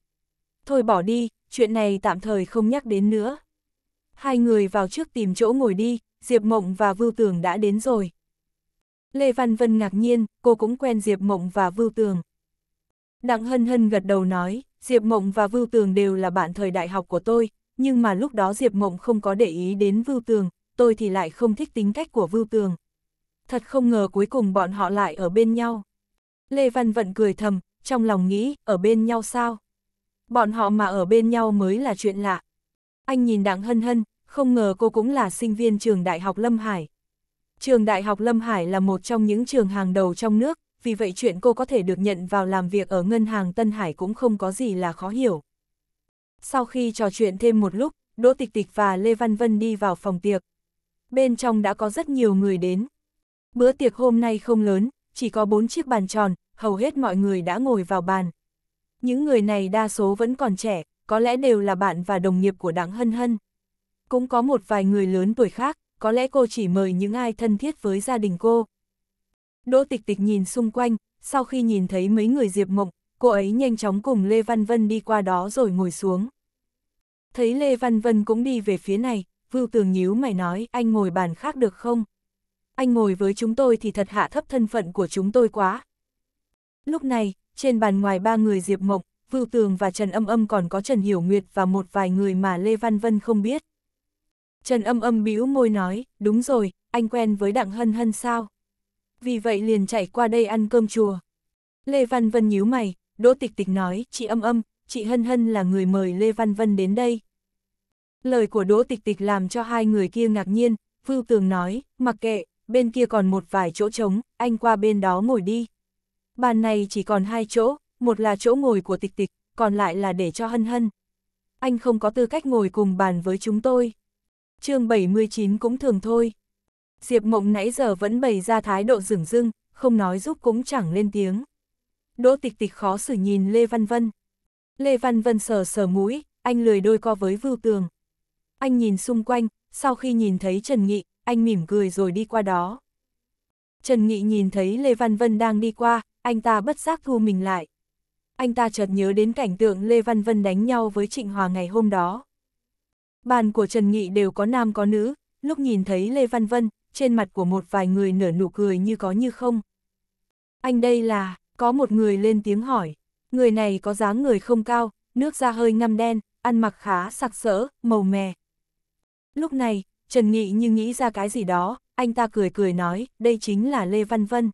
Speaker 1: Thôi bỏ đi, chuyện này tạm thời không nhắc đến nữa. Hai người vào trước tìm chỗ ngồi đi, Diệp Mộng và Vưu Tường đã đến rồi. Lê Văn Vân ngạc nhiên, cô cũng quen Diệp Mộng và Vưu Tường. Đặng Hân Hân gật đầu nói, Diệp Mộng và Vưu Tường đều là bạn thời đại học của tôi, nhưng mà lúc đó Diệp Mộng không có để ý đến Vưu Tường, tôi thì lại không thích tính cách của Vưu Tường. Thật không ngờ cuối cùng bọn họ lại ở bên nhau. Lê Văn Vận cười thầm, trong lòng nghĩ, ở bên nhau sao? Bọn họ mà ở bên nhau mới là chuyện lạ. Anh nhìn Đặng Hân Hân, không ngờ cô cũng là sinh viên trường Đại học Lâm Hải. Trường Đại học Lâm Hải là một trong những trường hàng đầu trong nước, vì vậy chuyện cô có thể được nhận vào làm việc ở ngân hàng Tân Hải cũng không có gì là khó hiểu. Sau khi trò chuyện thêm một lúc, Đỗ Tịch Tịch và Lê Văn Vân đi vào phòng tiệc. Bên trong đã có rất nhiều người đến. Bữa tiệc hôm nay không lớn, chỉ có bốn chiếc bàn tròn, hầu hết mọi người đã ngồi vào bàn. Những người này đa số vẫn còn trẻ, có lẽ đều là bạn và đồng nghiệp của Đặng Hân Hân. Cũng có một vài người lớn tuổi khác, có lẽ cô chỉ mời những ai thân thiết với gia đình cô. Đỗ Tịch Tịch nhìn xung quanh, sau khi nhìn thấy mấy người Diệp Mộng, cô ấy nhanh chóng cùng Lê Văn Vân đi qua đó rồi ngồi xuống. Thấy Lê Văn Vân cũng đi về phía này, Vưu Tường nhíu mày nói anh ngồi bàn khác được không? Anh ngồi với chúng tôi thì thật hạ thấp thân phận của chúng tôi quá. Lúc này, trên bàn ngoài ba người Diệp Mộng, Vưu Tường và Trần Âm Âm còn có Trần Hiểu Nguyệt và một vài người mà Lê Văn Vân không biết. Trần Âm Âm bĩu môi nói, đúng rồi, anh quen với Đặng Hân Hân sao? vì vậy liền chạy qua đây ăn cơm chùa. Lê Văn Vân nhíu mày, Đỗ Tịch Tịch nói, chị âm âm, chị Hân Hân là người mời Lê Văn Vân đến đây. Lời của Đỗ Tịch Tịch làm cho hai người kia ngạc nhiên, Vưu Tường nói, mặc kệ, bên kia còn một vài chỗ trống, anh qua bên đó ngồi đi. Bàn này chỉ còn hai chỗ, một là chỗ ngồi của Tịch Tịch, còn lại là để cho Hân Hân. Anh không có tư cách ngồi cùng bàn với chúng tôi. chương 79 cũng thường thôi. Diệp Mộng nãy giờ vẫn bày ra thái độ rừng rưng, không nói giúp cũng chẳng lên tiếng. Đỗ tịch tịch khó xử nhìn Lê Văn Vân. Lê Văn Vân sờ sờ mũi, anh lười đôi co với vưu tường. Anh nhìn xung quanh, sau khi nhìn thấy Trần Nghị, anh mỉm cười rồi đi qua đó. Trần Nghị nhìn thấy Lê Văn Vân đang đi qua, anh ta bất giác thu mình lại. Anh ta chợt nhớ đến cảnh tượng Lê Văn Vân đánh nhau với Trịnh Hòa ngày hôm đó. Bàn của Trần Nghị đều có nam có nữ, lúc nhìn thấy Lê Văn Vân, trên mặt của một vài người nở nụ cười như có như không. Anh đây là, có một người lên tiếng hỏi, người này có dáng người không cao, nước da hơi ngăm đen, ăn mặc khá sặc sỡ, màu mè. Lúc này, Trần Nghị như nghĩ ra cái gì đó, anh ta cười cười nói, đây chính là Lê Văn Vân.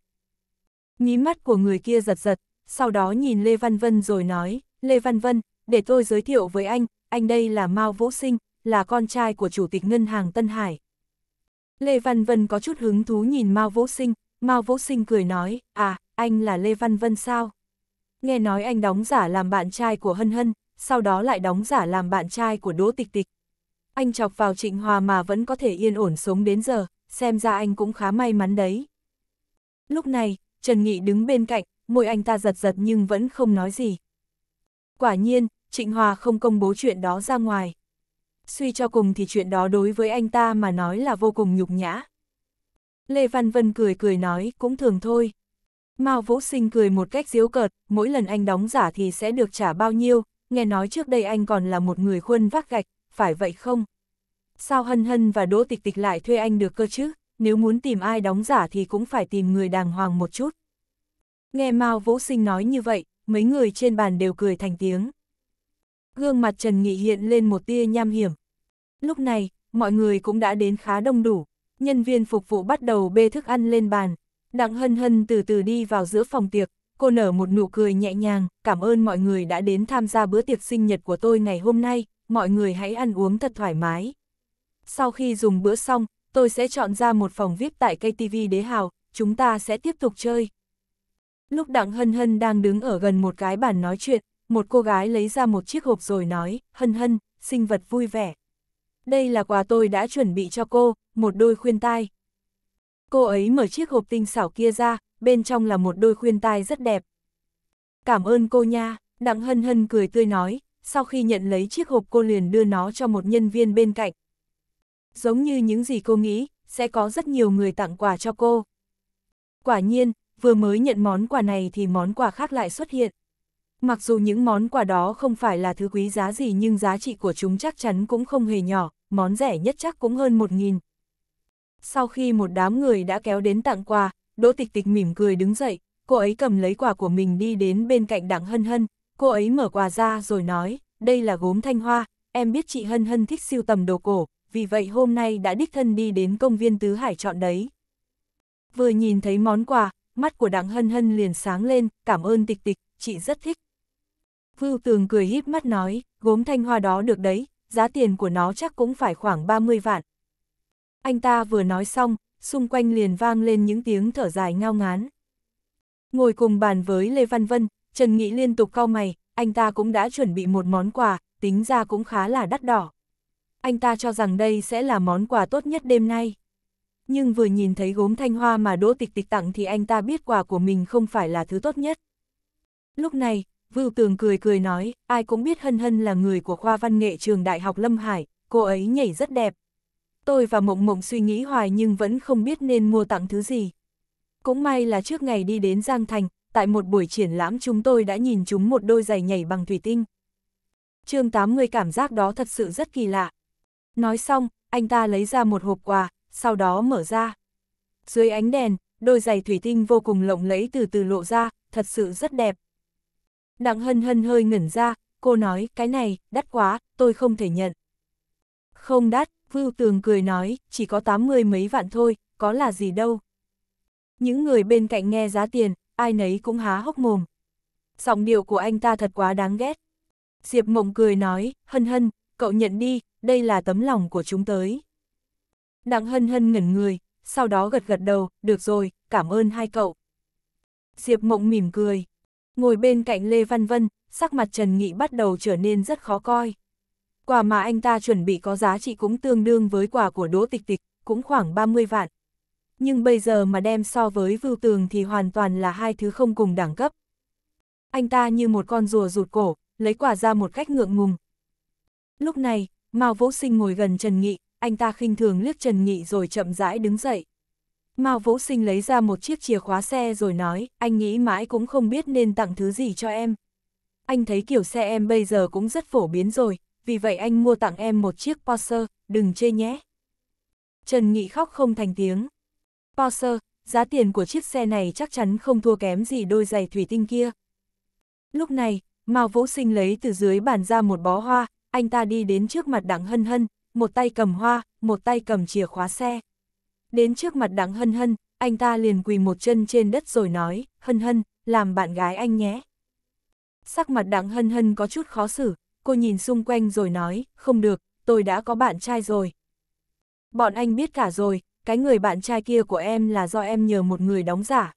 Speaker 1: Nhí mắt của người kia giật giật, sau đó nhìn Lê Văn Vân rồi nói, Lê Văn Vân, để tôi giới thiệu với anh, anh đây là Mao Vũ Sinh, là con trai của Chủ tịch Ngân hàng Tân Hải. Lê Văn Vân có chút hứng thú nhìn Mao Vũ Sinh, Mao Vũ Sinh cười nói, à, anh là Lê Văn Vân sao? Nghe nói anh đóng giả làm bạn trai của Hân Hân, sau đó lại đóng giả làm bạn trai của Đỗ Tịch Tịch. Anh chọc vào Trịnh Hòa mà vẫn có thể yên ổn sống đến giờ, xem ra anh cũng khá may mắn đấy. Lúc này, Trần Nghị đứng bên cạnh, môi anh ta giật giật nhưng vẫn không nói gì. Quả nhiên, Trịnh Hòa không công bố chuyện đó ra ngoài suy cho cùng thì chuyện đó đối với anh ta mà nói là vô cùng nhục nhã. Lê Văn Vân cười cười nói, cũng thường thôi. Mao Vũ Sinh cười một cách diếu cợt, mỗi lần anh đóng giả thì sẽ được trả bao nhiêu, nghe nói trước đây anh còn là một người khuôn vác gạch, phải vậy không? Sao Hân Hân và Đỗ Tịch Tịch lại thuê anh được cơ chứ, nếu muốn tìm ai đóng giả thì cũng phải tìm người đàng hoàng một chút. Nghe Mao Vũ Sinh nói như vậy, mấy người trên bàn đều cười thành tiếng gương mặt Trần Nghị hiện lên một tia nham hiểm. Lúc này, mọi người cũng đã đến khá đông đủ, nhân viên phục vụ bắt đầu bê thức ăn lên bàn, Đặng Hân Hân từ từ đi vào giữa phòng tiệc, cô nở một nụ cười nhẹ nhàng, cảm ơn mọi người đã đến tham gia bữa tiệc sinh nhật của tôi ngày hôm nay, mọi người hãy ăn uống thật thoải mái. Sau khi dùng bữa xong, tôi sẽ chọn ra một phòng VIP tại KTV Đế Hào, chúng ta sẽ tiếp tục chơi. Lúc Đặng Hân Hân đang đứng ở gần một cái bàn nói chuyện, một cô gái lấy ra một chiếc hộp rồi nói, hân hân, sinh vật vui vẻ. Đây là quà tôi đã chuẩn bị cho cô, một đôi khuyên tai. Cô ấy mở chiếc hộp tinh xảo kia ra, bên trong là một đôi khuyên tai rất đẹp. Cảm ơn cô nha, đặng hân hân cười tươi nói, sau khi nhận lấy chiếc hộp cô liền đưa nó cho một nhân viên bên cạnh. Giống như những gì cô nghĩ, sẽ có rất nhiều người tặng quà cho cô. Quả nhiên, vừa mới nhận món quà này thì món quà khác lại xuất hiện. Mặc dù những món quà đó không phải là thứ quý giá gì nhưng giá trị của chúng chắc chắn cũng không hề nhỏ, món rẻ nhất chắc cũng hơn một nghìn. Sau khi một đám người đã kéo đến tặng quà, Đỗ Tịch Tịch mỉm cười đứng dậy, cô ấy cầm lấy quà của mình đi đến bên cạnh Đặng Hân Hân, cô ấy mở quà ra rồi nói, đây là gốm thanh hoa, em biết chị Hân Hân thích siêu tầm đồ cổ, vì vậy hôm nay đã đích thân đi đến công viên Tứ Hải chọn đấy. Vừa nhìn thấy món quà, mắt của Đặng Hân Hân liền sáng lên, cảm ơn Tịch Tịch, chị rất thích. Vưu Tường cười híp mắt nói, gốm thanh hoa đó được đấy, giá tiền của nó chắc cũng phải khoảng 30 vạn. Anh ta vừa nói xong, xung quanh liền vang lên những tiếng thở dài ngao ngán. Ngồi cùng bàn với Lê Văn Vân, Trần Nghị liên tục cau mày, anh ta cũng đã chuẩn bị một món quà, tính ra cũng khá là đắt đỏ. Anh ta cho rằng đây sẽ là món quà tốt nhất đêm nay. Nhưng vừa nhìn thấy gốm thanh hoa mà Đỗ Tịch Tịch tặng thì anh ta biết quà của mình không phải là thứ tốt nhất. Lúc này, Vưu Tường cười cười nói, ai cũng biết Hân Hân là người của khoa văn nghệ trường Đại học Lâm Hải, cô ấy nhảy rất đẹp. Tôi và Mộng Mộng suy nghĩ hoài nhưng vẫn không biết nên mua tặng thứ gì. Cũng may là trước ngày đi đến Giang Thành, tại một buổi triển lãm chúng tôi đã nhìn chúng một đôi giày nhảy bằng thủy tinh. chương 80 cảm giác đó thật sự rất kỳ lạ. Nói xong, anh ta lấy ra một hộp quà, sau đó mở ra. Dưới ánh đèn, đôi giày thủy tinh vô cùng lộng lẫy từ từ lộ ra, thật sự rất đẹp. Đặng hân hân hơi ngẩn ra, cô nói, cái này, đắt quá, tôi không thể nhận. Không đắt, Vưu Tường cười nói, chỉ có 80 mấy vạn thôi, có là gì đâu. Những người bên cạnh nghe giá tiền, ai nấy cũng há hốc mồm. Giọng điệu của anh ta thật quá đáng ghét. Diệp Mộng cười nói, hân hân, cậu nhận đi, đây là tấm lòng của chúng tới. Đặng hân hân ngẩn người, sau đó gật gật đầu, được rồi, cảm ơn hai cậu. Diệp Mộng mỉm cười. Ngồi bên cạnh Lê Văn Vân, sắc mặt Trần Nghị bắt đầu trở nên rất khó coi. Quà mà anh ta chuẩn bị có giá trị cũng tương đương với quà của Đỗ Tịch Tịch, cũng khoảng 30 vạn. Nhưng bây giờ mà đem so với Vưu Tường thì hoàn toàn là hai thứ không cùng đẳng cấp. Anh ta như một con rùa rụt cổ, lấy quà ra một cách ngượng ngùng. Lúc này, Mao Vũ Sinh ngồi gần Trần Nghị, anh ta khinh thường liếc Trần Nghị rồi chậm rãi đứng dậy. Mao Vũ Sinh lấy ra một chiếc chìa khóa xe rồi nói, anh nghĩ mãi cũng không biết nên tặng thứ gì cho em. Anh thấy kiểu xe em bây giờ cũng rất phổ biến rồi, vì vậy anh mua tặng em một chiếc Porsche, đừng chê nhé. Trần Nghị khóc không thành tiếng. Porsche, giá tiền của chiếc xe này chắc chắn không thua kém gì đôi giày thủy tinh kia. Lúc này, Mao Vũ Sinh lấy từ dưới bàn ra một bó hoa, anh ta đi đến trước mặt Đặng Hân Hân, một tay cầm hoa, một tay cầm chìa khóa xe. Đến trước mặt đặng hân hân, anh ta liền quỳ một chân trên đất rồi nói, hân hân, làm bạn gái anh nhé. Sắc mặt đặng hân hân có chút khó xử, cô nhìn xung quanh rồi nói, không được, tôi đã có bạn trai rồi. Bọn anh biết cả rồi, cái người bạn trai kia của em là do em nhờ một người đóng giả.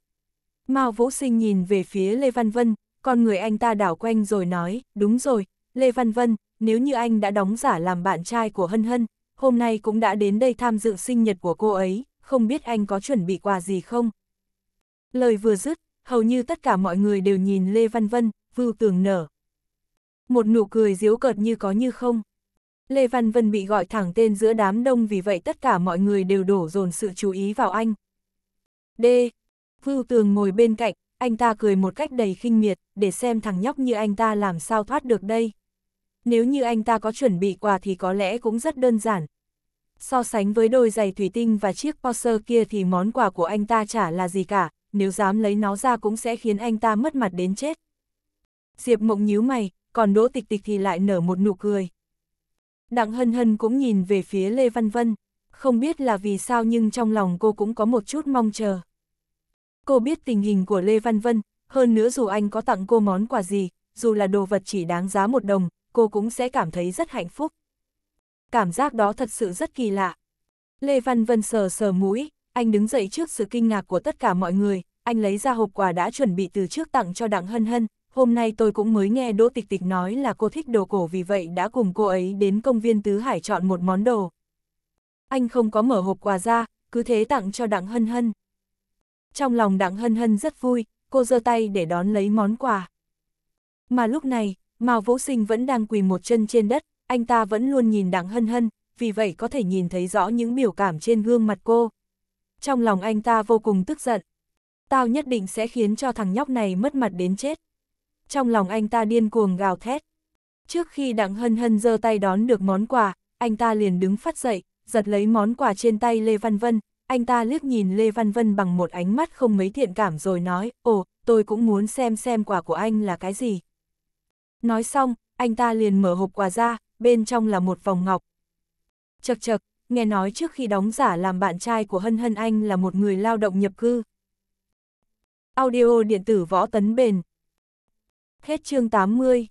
Speaker 1: Mao Vũ Sinh nhìn về phía Lê Văn Vân, con người anh ta đảo quanh rồi nói, đúng rồi, Lê Văn Vân, nếu như anh đã đóng giả làm bạn trai của Hân Hân, hôm nay cũng đã đến đây tham dự sinh nhật của cô ấy, không biết anh có chuẩn bị quà gì không? Lời vừa dứt, hầu như tất cả mọi người đều nhìn Lê Văn Vân, vưu tường nở. Một nụ cười diếu cợt như có như không. Lê Văn Vân bị gọi thẳng tên giữa đám đông vì vậy tất cả mọi người đều đổ dồn sự chú ý vào anh. D. Vưu tường ngồi bên cạnh, anh ta cười một cách đầy khinh miệt, để xem thằng nhóc như anh ta làm sao thoát được đây. Nếu như anh ta có chuẩn bị quà thì có lẽ cũng rất đơn giản, so sánh với đôi giày thủy tinh và chiếc Porsche kia thì món quà của anh ta chả là gì cả, nếu dám lấy nó ra cũng sẽ khiến anh ta mất mặt đến chết. Diệp Mộng nhíu mày, còn Đỗ Tịch Tịch thì lại nở một nụ cười. Đặng Hân Hân cũng nhìn về phía Lê Văn Vân, không biết là vì sao nhưng trong lòng cô cũng có một chút mong chờ. Cô biết tình hình của Lê Văn Vân, hơn nữa dù anh có tặng cô món quà gì, dù là đồ vật chỉ đáng giá một đồng, cô cũng sẽ cảm thấy rất hạnh phúc cảm giác đó thật sự rất kỳ lạ. Lê Văn Vân sờ sờ mũi, anh đứng dậy trước sự kinh ngạc của tất cả mọi người, anh lấy ra hộp quà đã chuẩn bị từ trước tặng cho Đặng Hân Hân, hôm nay tôi cũng mới nghe Đỗ Tịch Tịch nói là cô thích đồ cổ vì vậy đã cùng cô ấy đến công viên Tứ Hải chọn một món đồ. Anh không có mở hộp quà ra, cứ thế tặng cho Đặng Hân Hân. Trong lòng Đặng Hân Hân rất vui, cô giơ tay để đón lấy món quà. Mà lúc này, Mao Vũ Sinh vẫn đang quỳ một chân trên đất, anh ta vẫn luôn nhìn đặng hân hân, vì vậy có thể nhìn thấy rõ những biểu cảm trên gương mặt cô. Trong lòng anh ta vô cùng tức giận. Tao nhất định sẽ khiến cho thằng nhóc này mất mặt đến chết. Trong lòng anh ta điên cuồng gào thét. Trước khi đặng hân hân giơ tay đón được món quà, anh ta liền đứng phát dậy, giật lấy món quà trên tay Lê Văn Vân. Anh ta liếc nhìn Lê Văn Vân bằng một ánh mắt không mấy thiện cảm rồi nói, ồ, tôi cũng muốn xem xem quà của anh là cái gì. Nói xong, anh ta liền mở hộp quà ra, bên trong là một vòng ngọc. Chật chật, nghe nói trước khi đóng giả làm bạn trai của Hân Hân Anh là một người lao động nhập cư. Audio điện tử võ tấn bền. Hết chương 80